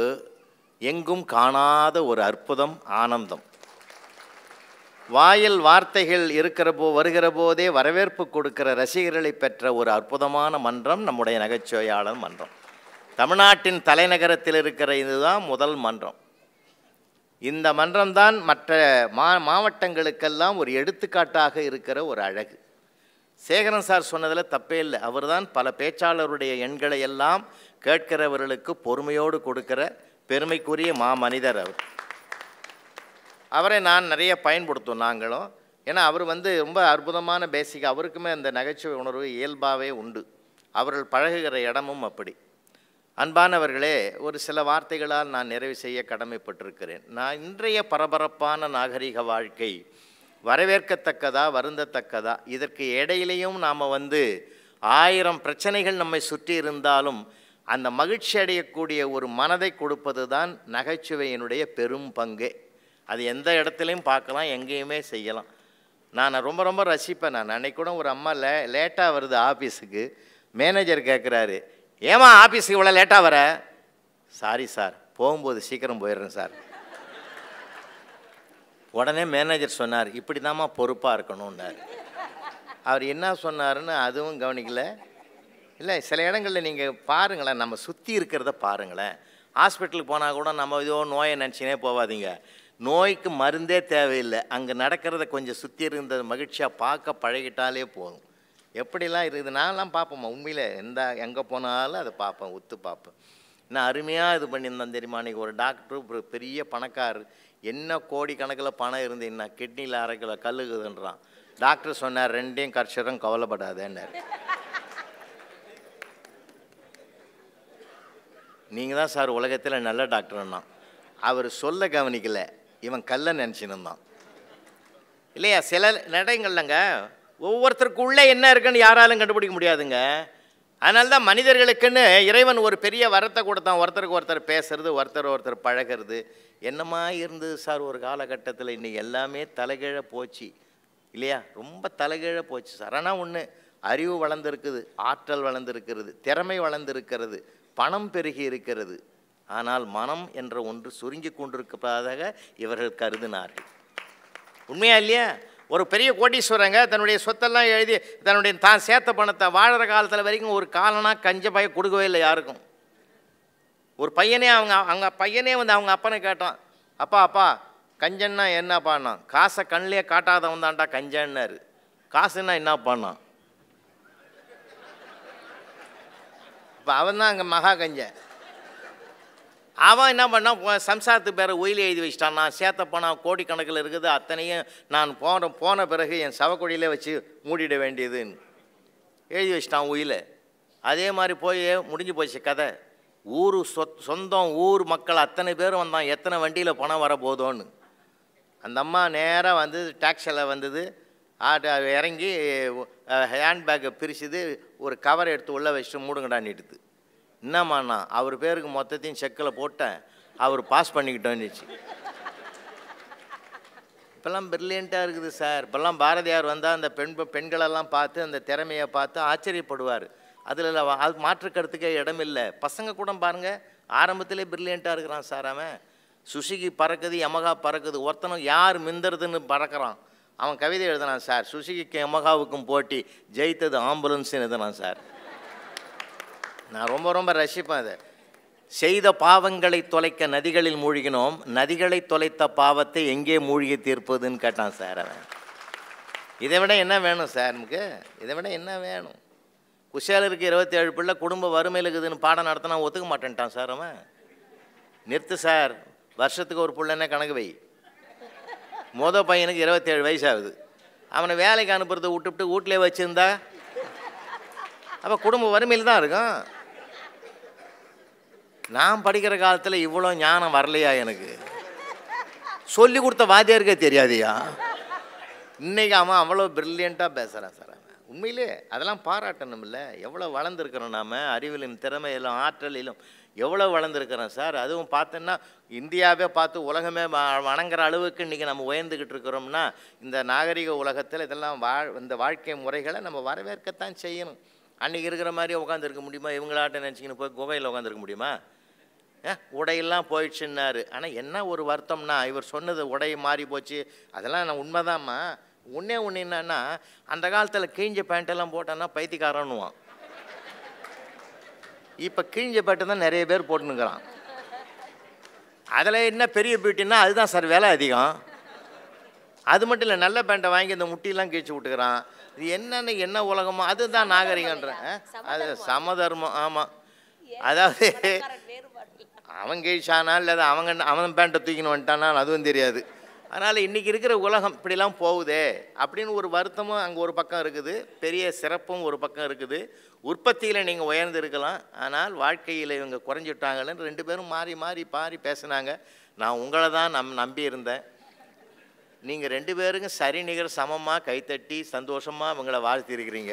[SPEAKER 1] எங்கும் காணாத ஒரு அற்புதம் ஆனந்தம் வாயில் வார்த்தைகள் இருக்கிற போ வருகிற போதே வரவேற்பு கொடுக்கிற ரசிகர்களை பெற்ற ஒரு அற்புதமான மன்றம் நம்முடைய நகைச்சுவையாளர் மன்றம் தமிழ்நாட்டின் தலைநகரத்தில் இருக்கிற இதுதான் முதல் மன்றம் இந்த மன்றம்தான் மற்ற மா மாவட்டங்களுக்கெல்லாம் ஒரு எடுத்துக்காட்டாக இருக்கிற ஒரு அழகு சேகரன் சார் சொன்னதில் தப்பே இல்லை அவர் தான் பல பேச்சாளருடைய எண்களை எல்லாம் கேட்கிறவர்களுக்கு பொறுமையோடு கொடுக்கிற பெருமைக்குரிய மாமனிதர் அவர் அவரை நான் நிறைய பயன்படுத்தும் நாங்களும் ஏன்னா அவர் வந்து ரொம்ப அற்புதமான பேசிக் அவருக்குமே அந்த நகைச்சுவை உணர்வு இயல்பாகவே உண்டு அவர்கள் பழகுகிற இடமும் அப்படி அன்பானவர்களே ஒரு சில வார்த்தைகளால் நான் நிறைவு செய்ய கடமைப்பட்டிருக்கிறேன் நான் இன்றைய பரபரப்பான நாகரிக வாழ்க்கை வரவேற்கத்தக்கதா வருந்தத்தக்கதா இதற்கு இடையிலையும் நாம் வந்து ஆயிரம் பிரச்சனைகள் நம்மை சுற்றி இருந்தாலும் அந்த மகிழ்ச்சி அடையக்கூடிய ஒரு மனதை கொடுப்பது தான் நகைச்சுவையினுடைய பெரும் பங்கு அது எந்த இடத்துலையும் பார்க்கலாம் எங்கேயுமே செய்யலாம் நான் ரொம்ப ரொம்ப ரசிப்பேன் நான் அன்றைக்கு கூட ஒரு அம்மா லே லேட்டாக வருது ஆஃபீஸுக்கு மேனேஜர் கேட்குறாரு ஏமா ஆஃபீஸுக்கு இவ்வளோ லேட்டாக வர சாரி சார் போகும்போது சீக்கிரம் போயிடுறேன் சார் உடனே மேனேஜர் சொன்னார் இப்படி தாம்மா பொறுப்பாக இருக்கணும்னார் அவர் என்ன சொன்னாருன்னு அதுவும் கவனிக்கல இல்லை சில இடங்களில் நீங்கள் பாருங்களேன் நம்ம சுற்றி இருக்கிறத பாருங்களேன் ஹாஸ்பிட்டலுக்கு போனால் கூட நம்ம ஏதோ நோயை நினச்சினே போவாதீங்க நோய்க்கு மருந்தே தேவையில்லை அங்கே நடக்கிறத கொஞ்சம் சுற்றி இருந்த மகிழ்ச்சியாக பார்க்க பழகிட்டாலே போதும் எப்படிலாம் இருக்குது நான்லாம் பார்ப்போம்மா உண்மையில் எந்த எங்கே போனாலும் அதை பார்ப்பேன் ஒத்து பார்ப்பேன் நான் அருமையாக இது பண்ணியிருந்தேன் தெரியுமா அன்றைக்கி ஒரு டாக்டர் ஒரு பெரிய பணக்காரர் என்ன கோடி கணக்கில் பணம் இருந்தீங்கன்னா என்ன கிட்னியில் அரை கிலோ டாக்டர் சொன்னார் ரெண்டையும் கர்ஷரும் கவலைப்படாதேன்னார் நீங்கள் தான் சார் உலகத்தில் நல்ல டாக்டர்ன்னா அவர் சொல்ல கவனிக்கலை இவன் கல்லை நினச்சினுந்தான் இல்லையா சில நடைங்கள்லங்க ஒவ்வொருத்தருக்குள்ளே என்ன இருக்குன்னு யாராலும் கண்டுபிடிக்க முடியாதுங்க அதனால தான் மனிதர்களுக்குன்னு இறைவன் ஒரு பெரிய வரத்தை கொடுத்தான் ஒருத்தருக்கு ஒருத்தர் பேசுறது ஒருத்தர் ஒருத்தர் பழகிறது என்னமா இருந்தது சார் ஒரு காலகட்டத்தில் இன்னைக்கு எல்லாமே தலைகீழே போச்சு இல்லையா ரொம்ப தலைகீழே போச்சு சார் ஆனால் ஒன்று அறிவு வளர்ந்துருக்குது ஆற்றல் வளர்ந்துருக்கிறது திறமை வளர்ந்துருக்கிறது பணம் பெருகி இருக்கிறது ஆனால் மனம் என்ற ஒன்று சுருங்கி கொண்டிருக்கப்பதாக இவர்கள் கருதினார்கள் உண்மையா இல்லையா ஒரு பெரிய கோடீஸ்வரங்க தன்னுடைய சொத்தெல்லாம் எழுதி தன்னுடைய தான் சேர்த்த பணத்தை வாழ்கிற காலத்தில் வரைக்கும் ஒரு காலனா கஞ்ச பய கொடுக்கவே இல்லை யாருக்கும் ஒரு பையனே அவங்க அவங்க பையனே வந்து அவங்க அப்பனை கேட்டான் அப்பா அப்பா கஞ்சன்னா என்ன பண்ணான் காசை கண்ணிலே காட்டாதவன் தான்டா கஞ்சன்னாரு காசுன்னா என்ன பண்ணான் இப்போ அவன் தான் அங்கே மகா கஞ்சன் அவன் என்ன பண்ணான் சம்சாரத்துக்கு பேரை ஒயில் எழுதி வச்சிட்டான் நான் சேர்த்த போனால் கோடிக்கணக்கில் இருக்குது அத்தனையும் நான் போன போன பிறகு என் சவக்கொடியிலே வச்சு மூடிட வேண்டியதுன்னு எழுதி வச்சிட்டான் ஒயில அதே மாதிரி போய் முடிஞ்சு போச்சு கதை ஊர் சொந்தம் ஊர் மக்கள் அத்தனை பேரும் வந்தான் எத்தனை வண்டியில் பணம் வர போதோன்னு அந்த அம்மா நேராக வந்து டாக்ஸில் வந்தது இறங்கி ஹேண்ட்பேக்கை பிரிச்சுது ஒரு கவர் எடுத்து உள்ளே வச்சுட்டு மூடுங்கடா நீட்டுது என்னம்மாண்ணா அவர் பேருக்கு மொத்தத்தையும் செக்கில் போட்டேன் அவர் பாஸ் பண்ணிக்கிட்டோன்னு இப்போல்லாம் பிரில்லியண்ட்டாக இருக்குது சார் இப்போல்லாம் பாரதியார் வந்தால் அந்த பெண் பெண்களெல்லாம் பார்த்து அந்த திறமையை பார்த்து ஆச்சரியப்படுவார் அதில் அது மாற்றுக்கிறதுக்கே இடம் இல்லை பசங்க கூட பாருங்கள் ஆரம்பத்திலே பிரில்லியண்ட்டாக இருக்கிறான் சார் அவன் சுசிக்கு பறக்குது யமகா பறக்குது ஒருத்தனும் யார் மிந்துறதுன்னு பறக்கிறான் அவன் கவிதை எழுதுனான் சார் சுசிக்கு யமகாவுக்கும் போட்டி ஜெயித்தது ஆம்புலன்ஸ்னு எழுதுனான் சார் நான் ரொம்ப ரொம்ப ரசிப்பேன் அதை செய்த பாவங்களை தொலைக்க நதிகளில் மூழ்கினோம் நதிகளை தொலைத்த பாவத்தை எங்கே மூழ்கி தீர்ப்பதுன்னு கேட்டான் சார் அவன் இதை விட என்ன வேணும் சார் நமக்கு இதை விட என்ன வேணும் இருக்க இருபத்தி ஏழு பிள்ளை குடும்ப வறுமையில் இருக்குதுன்னு பாடம் நடத்தினா ஒத்துக்க மாட்டேன்ட்டான் சார் அவன் நிறுத்து சார் வருஷத்துக்கு ஒரு என்ன கணக்கு வை மோத பையனுக்கு இருபத்தேழு வயசு ஆகுது அவனை வேலைக்கு அனுப்புறதை விட்டுவிட்டு வீட்டிலே வச்சுருந்தா அப்போ குடும்ப வறுமையில் தான் இருக்கும் நான் படிக்கிற காலத்தில் இவ்வளோ ஞானம் வரலையா எனக்கு சொல்லி கொடுத்த வாத்தியாருக்கே தெரியாதியா இன்றைக்கி அவன் அவ்வளோ ப்ரில்லியண்ட்டாக பேசுகிறான் சார் அவன் உண்மையிலே அதெல்லாம் பாராட்டணும் இல்லை எவ்வளோ வளர்ந்துருக்கிறோம் நாம் அறிவிலும் திறமையிலும் ஆற்றலிலும் எவ்வளோ வளர்ந்துருக்கிறோம் சார் அதுவும் பார்த்தோன்னா இந்தியாவே பார்த்து உலகமே வணங்குற அளவுக்கு இன்றைக்கி நம்ம உயர்ந்துக்கிட்டு இருக்கிறோம்னா இந்த நாகரிக உலகத்தில் இதெல்லாம் வாழ் இந்த வாழ்க்கை முறைகளை நம்ம வரவேற்கத்தான் செய்யணும் அன்றைக்கி இருக்கிற மாதிரி உட்காந்துருக்க முடியுமா இவங்களாட்ட நினச்சிக்கின்னு போய் குகையில் உட்காந்துருக்க முடியுமா உடையெல்லாம் போயிடுச்சுன்னாரு ஆனால் என்ன ஒரு வருத்தம்னா இவர் சொன்னது உடையை மாறி போச்சு அதெல்லாம் நான் உண்மைதாம்மா உன்னே ஒன்று என்னன்னா அந்த காலத்தில் கிழிஞ்ச பேண்ட்டெல்லாம் போட்டோன்னா பைத்தியக்காரன்னுவான் இப்போ கிழிஞ்ச பேண்ட்டு தான் நிறைய பேர் போட்டுனுக்கிறான் அதில் என்ன பெரிய பியூட்டின்னா அதுதான் சார் விலை அதிகம் அது மட்டும் இல்லை நல்ல பேண்ட்டை வாங்கி இந்த முட்டிலாம் கிழிச்சு விட்டுக்கிறான் இது என்னென்ன என்ன உலகமோ அதுதான் நாகரிகன்றேன் அது சமதர்மம் ஆமாம் அதாவது அவன் கீழ்ச்சானா இல்லை அவங்க அவன் பேண்ட்டை தூக்கின்னு வந்துட்டானா அதுவும் தெரியாது அதனால் இன்றைக்கி இருக்கிற உலகம் இப்படிலாம் போகுதே அப்படின்னு ஒரு வருத்தமும் அங்கே ஒரு பக்கம் இருக்குது பெரிய சிறப்பும் ஒரு பக்கம் இருக்குது உற்பத்தியில் நீங்கள் உயர்ந்திருக்கலாம் ஆனால் வாழ்க்கையில் இவங்க குறைஞ்சிட்டாங்கன்னு ரெண்டு பேரும் மாறி மாறி பாரி பேசுனாங்க நான் உங்களை தான் நம் நம்பியிருந்தேன் நீங்கள் ரெண்டு பேருங்க சரி நிகர் சமமாக கைத்தட்டி சந்தோஷமாக இவங்களை வாழ்த்திருக்கிறீங்க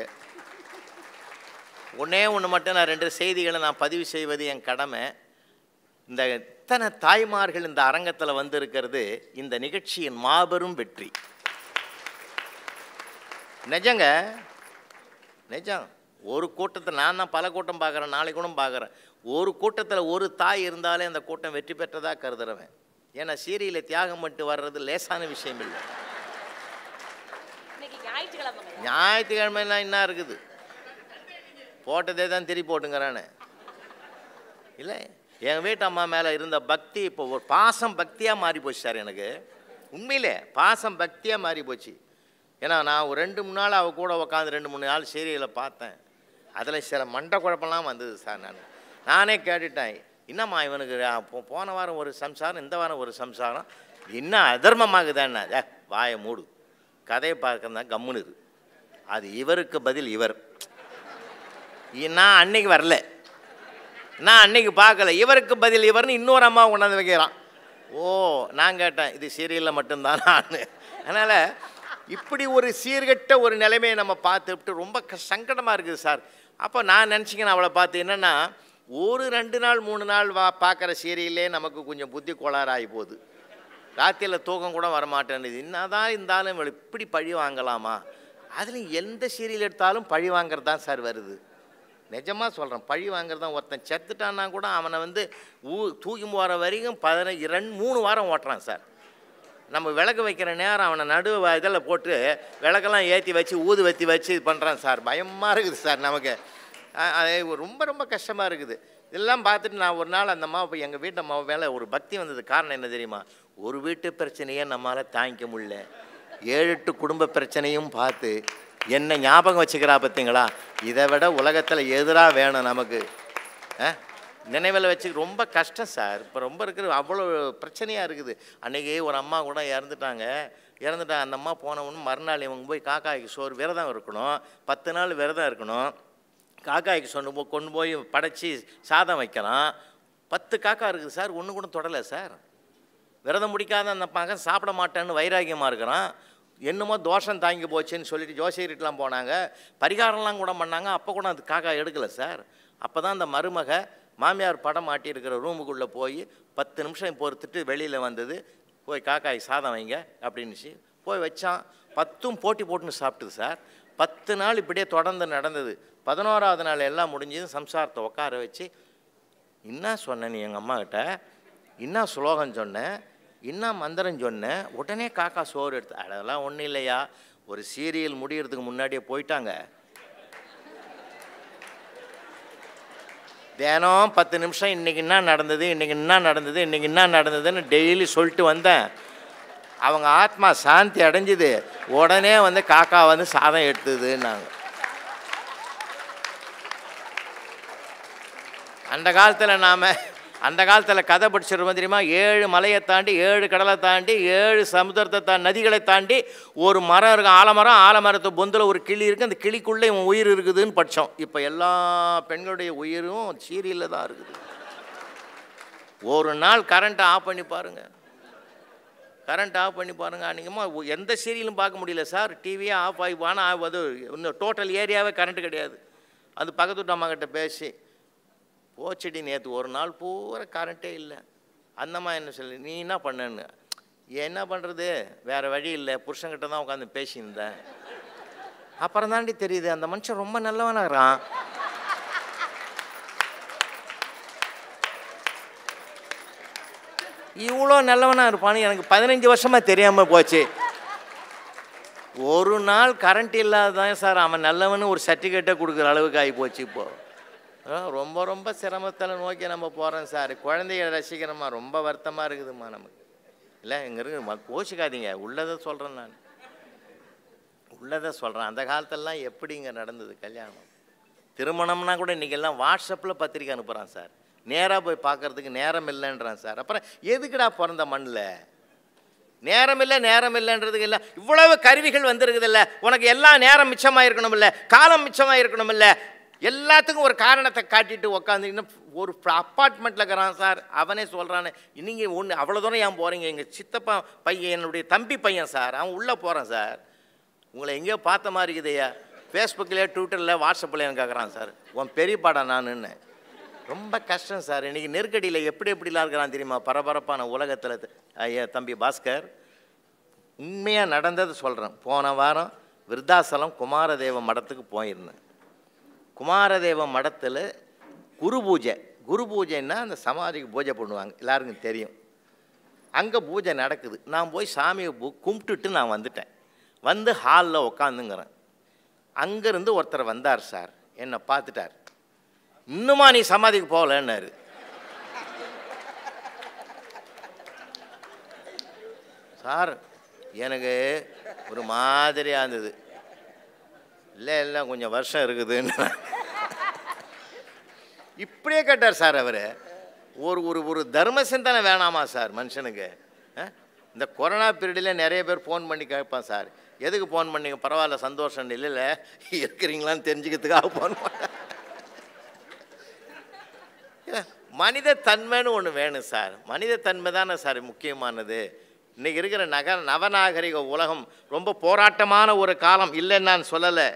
[SPEAKER 1] ஒன்றே ஒன்று மட்டும் நான் ரெண்டு செய்திகளை நான் பதிவு செய்வது என் கடமை இந்த இத்தனை தாய்மார்கள் இந்த அரங்கத்தில் வந்திருக்கிறது இந்த நிகழ்ச்சியின் மாபெரும் வெற்றி நிஜங்க நிஜம் ஒரு கூட்டத்தை நான் தான் பல கூட்டம் பார்க்குறேன் நாளைக்கு கூட பார்க்குறேன் ஒரு கூட்டத்தில் ஒரு தாய் இருந்தாலே அந்த கூட்டம் வெற்றி பெற்றதாக கருதுறவன் ஏன்னா சீரியல தியாகம் பண்ணிட்டு வர்றது லேசான விஷயம் இல்லை ஞாயிற்றுக்கிழமைலாம் என்ன இருக்குது போட்டதே தான் திரி போட்டுங்கிறானே இல்லை எங்கள் வீட்டு அம்மா மேலே இருந்த பக்தி இப்போ ஒரு பாசம் பக்தியாக மாறி போச்சு சார் எனக்கு உண்மையிலே பாசம் பக்தியாக மாறி போச்சு ஏன்னா நான் ஒரு ரெண்டு மூணு நாள் அவள் கூட உட்காந்து ரெண்டு மூணு நாள் சீரியலில் பார்த்தேன் அதில் சில மண்டை குழப்பம்லாம் வந்தது சார் நான் நானே கேட்டுட்டேன் என்னம்மா இவனுக்கு போன வாரம் ஒரு சம்சாரம் இந்த வாரம் ஒரு சம்சாரம் என்ன அதர்மமாகுதான் ஏ வாயை மூடு கதையை தான் கம்முன்னு அது இவருக்கு பதில் இவர் நான் அன்னைக்கு வரல நான் அன்னைக்கு பார்க்கல இவருக்கு பதில் இவர்னு இன்னொரு அம்மா கொண்டாந்து வைக்கிறான் ஓ நான் கேட்டேன் இது சீரியலில் மட்டும்தான் நான் அதனால் இப்படி ஒரு சீர்கட்ட ஒரு நிலைமையை நம்ம பார்த்துட்டு ரொம்ப க சங்கடமாக இருக்குது சார் அப்போ நான் நினச்சிக்கினேன் அவளை பார்த்து என்னென்னா ஒரு ரெண்டு நாள் மூணு நாள் வா பார்க்குற சீரியல்லே நமக்கு கொஞ்சம் புத்தி கோளாறாகி போகுது ராத்திரியில் தூக்கம் கூட என்ன தான் இருந்தாலும் இப்படி பழி வாங்கலாமா அதில் எந்த சீரியல் எடுத்தாலும் பழி வாங்குறது தான் சார் வருது நிஜமாக சொல்கிறேன் பழி வாங்குறது தான் ஒருத்தன் செத்துட்டான்னா கூட அவனை வந்து ஊ தூக்கி போகிற வரைக்கும் பதினஞ்சு ரெண்டு மூணு வாரம் ஓட்டுறான் சார் நம்ம விளக்கு வைக்கிற நேரம் அவனை நடுவு இதில் போட்டு விளக்கெல்லாம் ஏற்றி வச்சு ஊது வத்தி வச்சு இது பண்ணுறான் சார் பயமாக இருக்குது சார் நமக்கு அது ரொம்ப ரொம்ப கஷ்டமாக இருக்குது இதெல்லாம் பார்த்துட்டு நான் ஒரு நாள் அந்த அம்மாவை எங்கள் வீட்டு அம்மா மேலே ஒரு பக்தி வந்தது காரணம் என்ன தெரியுமா ஒரு வீட்டு பிரச்சனையை நம்மளால் தாங்கிக்க முடியல ஏழு எட்டு குடும்ப பிரச்சனையும் பார்த்து என்னை ஞாபகம் வச்சுக்கிறா பார்த்தீங்களா இதை விட உலகத்தில் எதிராக வேணும் நமக்கு நினைவில் வச்சு ரொம்ப கஷ்டம் சார் இப்போ ரொம்ப இருக்கிற அவ்வளோ பிரச்சனையாக இருக்குது அன்றைக்கி ஒரு அம்மா கூட இறந்துட்டாங்க இறந்துட்டா அந்த அம்மா போனவொன்னு மறுநாள் இவங்க போய் காக்காய்க்கு சோறு விரதம் இருக்கணும் பத்து நாள் விரதம் இருக்கணும் காக்காய்க்கு சொன்ன போ கொண்டு போய் படைச்சி சாதம் வைக்கலாம் பத்து காக்கா இருக்குது சார் ஒன்று கூட தொடலை சார் விரதம் முடிக்காத அந்த பக்கம் சாப்பிட மாட்டேன்னு வைராகியமாக இருக்கிறான் என்னமோ தோஷம் தாங்கி போச்சுன்னு சொல்லிட்டு ஜோசியர்கிட்டலாம் போனாங்க பரிகாரம்லாம் கூட பண்ணாங்க அப்போ கூட அது காக்கா எடுக்கலை சார் அப்போ தான் அந்த மருமக மாமியார் படம் மாட்டியிருக்கிற ரூமுக்குள்ளே போய் பத்து நிமிஷம் பொறுத்துட்டு வெளியில் வந்தது போய் காக்காய் சாதம் வைங்க அப்படின்னுச்சு போய் வச்சான் பத்தும் போட்டி போட்டுன்னு சாப்பிட்டுது சார் பத்து நாள் இப்படியே தொடர்ந்து நடந்தது பதினோராவது நாள் எல்லாம் முடிஞ்சது சம்சாரத்தை உட்கார வச்சு என்ன சொன்ன நீ எங்கள் அம்மாக்கிட்ட என்ன ஸ்லோகம் சொன்னேன் என்ன மந்திரம் சொன்னேன் உடனே காக்கா சோறு எடுத்து அதெல்லாம் ஒன்றும் இல்லையா ஒரு சீரியல் முடிகிறதுக்கு முன்னாடியே போயிட்டாங்க தினம் பத்து நிமிஷம் இன்றைக்கி என்ன நடந்தது இன்றைக்கி என்ன நடந்தது இன்றைக்கி என்ன நடந்ததுன்னு டெய்லி சொல்லிட்டு வந்தேன் அவங்க ஆத்மா சாந்தி அடைஞ்சுது உடனே வந்து காக்கா வந்து சாதம் எடுத்ததுன்னாங்க அந்த காலத்தில் நாம் அந்த காலத்தில் கதை படிச்சிருவோம் தெரியுமா ஏழு மலையை தாண்டி ஏழு கடலை தாண்டி ஏழு சமுதிரத்தை தா நதிகளை தாண்டி ஒரு மரம் இருக்கும் ஆலமரம் ஆலமரத்து பொந்தில் ஒரு கிளி இருக்குது அந்த கிளிக்குள்ளே இவன் உயிர் இருக்குதுன்னு படித்தோம் இப்போ எல்லா பெண்களுடைய உயிரும் சீரியலில் தான் இருக்குது ஒரு நாள் கரண்ட்டை ஆஃப் பண்ணி பாருங்கள் கரண்ட் ஆஃப் பண்ணி பாருங்கள் அன்றைக்குமா எந்த சீரியலும் பார்க்க முடியல சார் டிவியே ஆஃப் ஆகி ஆனால் அது இன்னும் டோட்டல் ஏரியாவே கரண்ட்டு கிடையாது அது பக்கத்து வீட்டு அம்மாக்கிட்ட பேசி செடி நேற்று ஒரு நாள் பூரா கரண்ட்டே இல்லை அந்தம்மா என்ன சொல்லி நீ என்ன பண்ணன்னு என்ன பண்ணுறது வேறு வழி இல்லை புருஷங்கிட்ட தான் உட்காந்து பேசியிருந்தேன் அப்புறம் தாண்டி தெரியுது அந்த மனுஷன் ரொம்ப நல்லவனாகிறான் இவ்வளோ நல்லவனாக இருப்பான்னு எனக்கு பதினஞ்சு வருஷமாக தெரியாமல் போச்சு ஒரு நாள் கரண்ட் இல்லாத தான் சார் அவன் நல்லவன்னு ஒரு சர்டிஃபிகேட்டை கொடுக்குற அளவுக்கு ஆகி போச்சு இப்போது ரொம்ப ரொம்ப சிரமத்தில் நோக்கி நம்ம போகிறோம் சார் குழந்தைகளை ரசிக்கிறோமா ரொம்ப வருத்தமாக இருக்குதுமா நமக்கு இல்லை இங்கே இருக்கு கோஷிக்காதீங்க உள்ளதை சொல்கிறேன் நான் உள்ளதை சொல்கிறேன் அந்த காலத்திலலாம் எப்படி இங்கே நடந்தது கல்யாணம் திருமணம்னா கூட இன்றைக்கெல்லாம் வாட்ஸ்அப்பில் பத்திரிக்கை அனுப்புகிறான் சார் நேராக போய் பார்க்குறதுக்கு நேரம் இல்லைன்றான் சார் அப்புறம் எதுக்குடா பிறந்த மண்ணில் நேரம் இல்லை நேரம் இல்லைன்றதுக்கு இல்லை இவ்வளவு கருவிகள் வந்திருக்குது இல்லை உனக்கு எல்லாம் நேரம் மிச்சமாக இருக்கணும் இல்லை காலம் மிச்சமாக இருக்கணும் இல்லை எல்லாத்துக்கும் ஒரு காரணத்தை காட்டிட்டு இன்னும் ஒரு அப்பார்ட்மெண்ட்டில் இருக்கிறான் சார் அவனே சொல்கிறான்னு நீங்கள் ஒன்று அவ்வளோ தூரம் ஏன் போகிறீங்க எங்கள் சித்தப்பா பையன் என்னுடைய தம்பி பையன் சார் அவன் உள்ளே போகிறான் சார் உங்களை எங்கேயோ பார்த்த மாதிரி இருக்குதையா ஃபேஸ்புக்கில் ட்விட்டரில் வாட்ஸ்அப்பில் எனக்கு கேட்குறான் சார் உன் பெரிய பாடம் நானுன்னு ரொம்ப கஷ்டம் சார் இன்றைக்கி நெருக்கடியில் எப்படி எப்படிலாம் இருக்கிறான் தெரியுமா பரபரப்பான உலகத்தில் ஐயா தம்பி பாஸ்கர் உண்மையாக நடந்தது சொல்கிறேன் போன வாரம் விருத்தாசலம் குமாரதேவ மடத்துக்கு போயிருந்தேன் குமாரதேவ மடத்தில் குரு பூஜை குரு பூஜைன்னா அந்த சமாதிக்கு பூஜை பண்ணுவாங்க எல்லாருக்கும் தெரியும் அங்கே பூஜை நடக்குது நான் போய் சாமியை கும்பிட்டுட்டு நான் வந்துட்டேன் வந்து ஹாலில் உக்காந்துங்கிறேன் அங்கேருந்து ஒருத்தர் வந்தார் சார் என்னை பார்த்துட்டார் இன்னுமா நீ சமாதிக்கு போகலன்னாரு சார் எனக்கு ஒரு மாதிரியாக இருந்தது இல்லை இல்லை கொஞ்சம் வருஷம் இருக்குதுன்னு இப்படியே கேட்டார் சார் அவர் ஒரு ஒரு ஒரு தர்ம சிந்தனை வேணாமா சார் மனுஷனுக்கு இந்த கொரோனா பீரியடில் நிறைய பேர் ஃபோன் பண்ணி கேட்பான் சார் எதுக்கு ஃபோன் பண்ணிங்க பரவாயில்ல சந்தோஷம் இல்லை இல்லை இருக்கிறீங்களான்னு தெரிஞ்சுக்கிறதுக்காக ஃபோன் பண்ண மனித தன்மைன்னு ஒன்று வேணும் சார் மனித தன்மை தானே சார் முக்கியமானது இன்றைக்கி இருக்கிற நகர நவநாகரிக உலகம் ரொம்ப போராட்டமான ஒரு காலம் இல்லைன்னு நான் சொல்லலை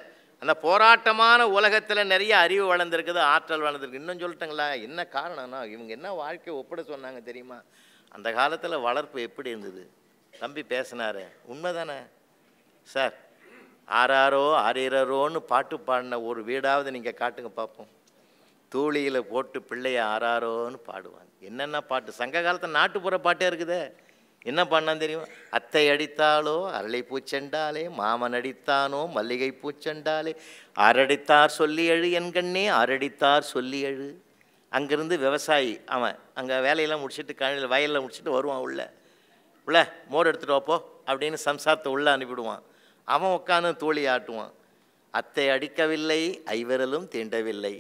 [SPEAKER 1] அந்த போராட்டமான உலகத்தில் நிறைய அறிவு வளர்ந்துருக்குது ஆற்றல் வளர்ந்துருக்கு இன்னும் சொல்லிட்டுங்களா என்ன காரணம்னா இவங்க என்ன வாழ்க்கையை ஒப்பிட சொன்னாங்க தெரியுமா அந்த காலத்தில் வளர்ப்பு எப்படி இருந்தது தம்பி பேசினார் தானே சார் ஆறாரோ ஆறீரரோன்னு பாட்டு பாடின ஒரு வீடாவது நீங்கள் காட்டுங்க பார்ப்போம் தூளியில் போட்டு பிள்ளைய ஆறாரோன்னு பாடுவாங்க என்னென்ன பாட்டு சங்க காலத்தில் நாட்டுப்புற பாட்டே இருக்குதே என்ன பண்ணான் தெரியுமா அத்தை அடித்தாலோ அரளை பூச்செண்டாலே மாமன் அடித்தானோ மல்லிகை பூச்செண்டாலே அரடித்தார் சொல்லி அழு என் கண்ணே அரடித்தார் சொல்லி எழு அங்கேருந்து விவசாயி அவன் அங்கே வேலையெல்லாம் முடிச்சுட்டு கணில் வயலில் முடிச்சுட்டு வருவான் உள்ளே உள்ள மோர் எடுத்துகிட்டு வாப்போ அப்படின்னு சம்சாரத்தை உள்ளே அனுப்பிவிடுவான் அவன் உட்காந்து தோழி ஆட்டுவான் அத்தை அடிக்கவில்லை ஐவரலும் தீண்டவில்லை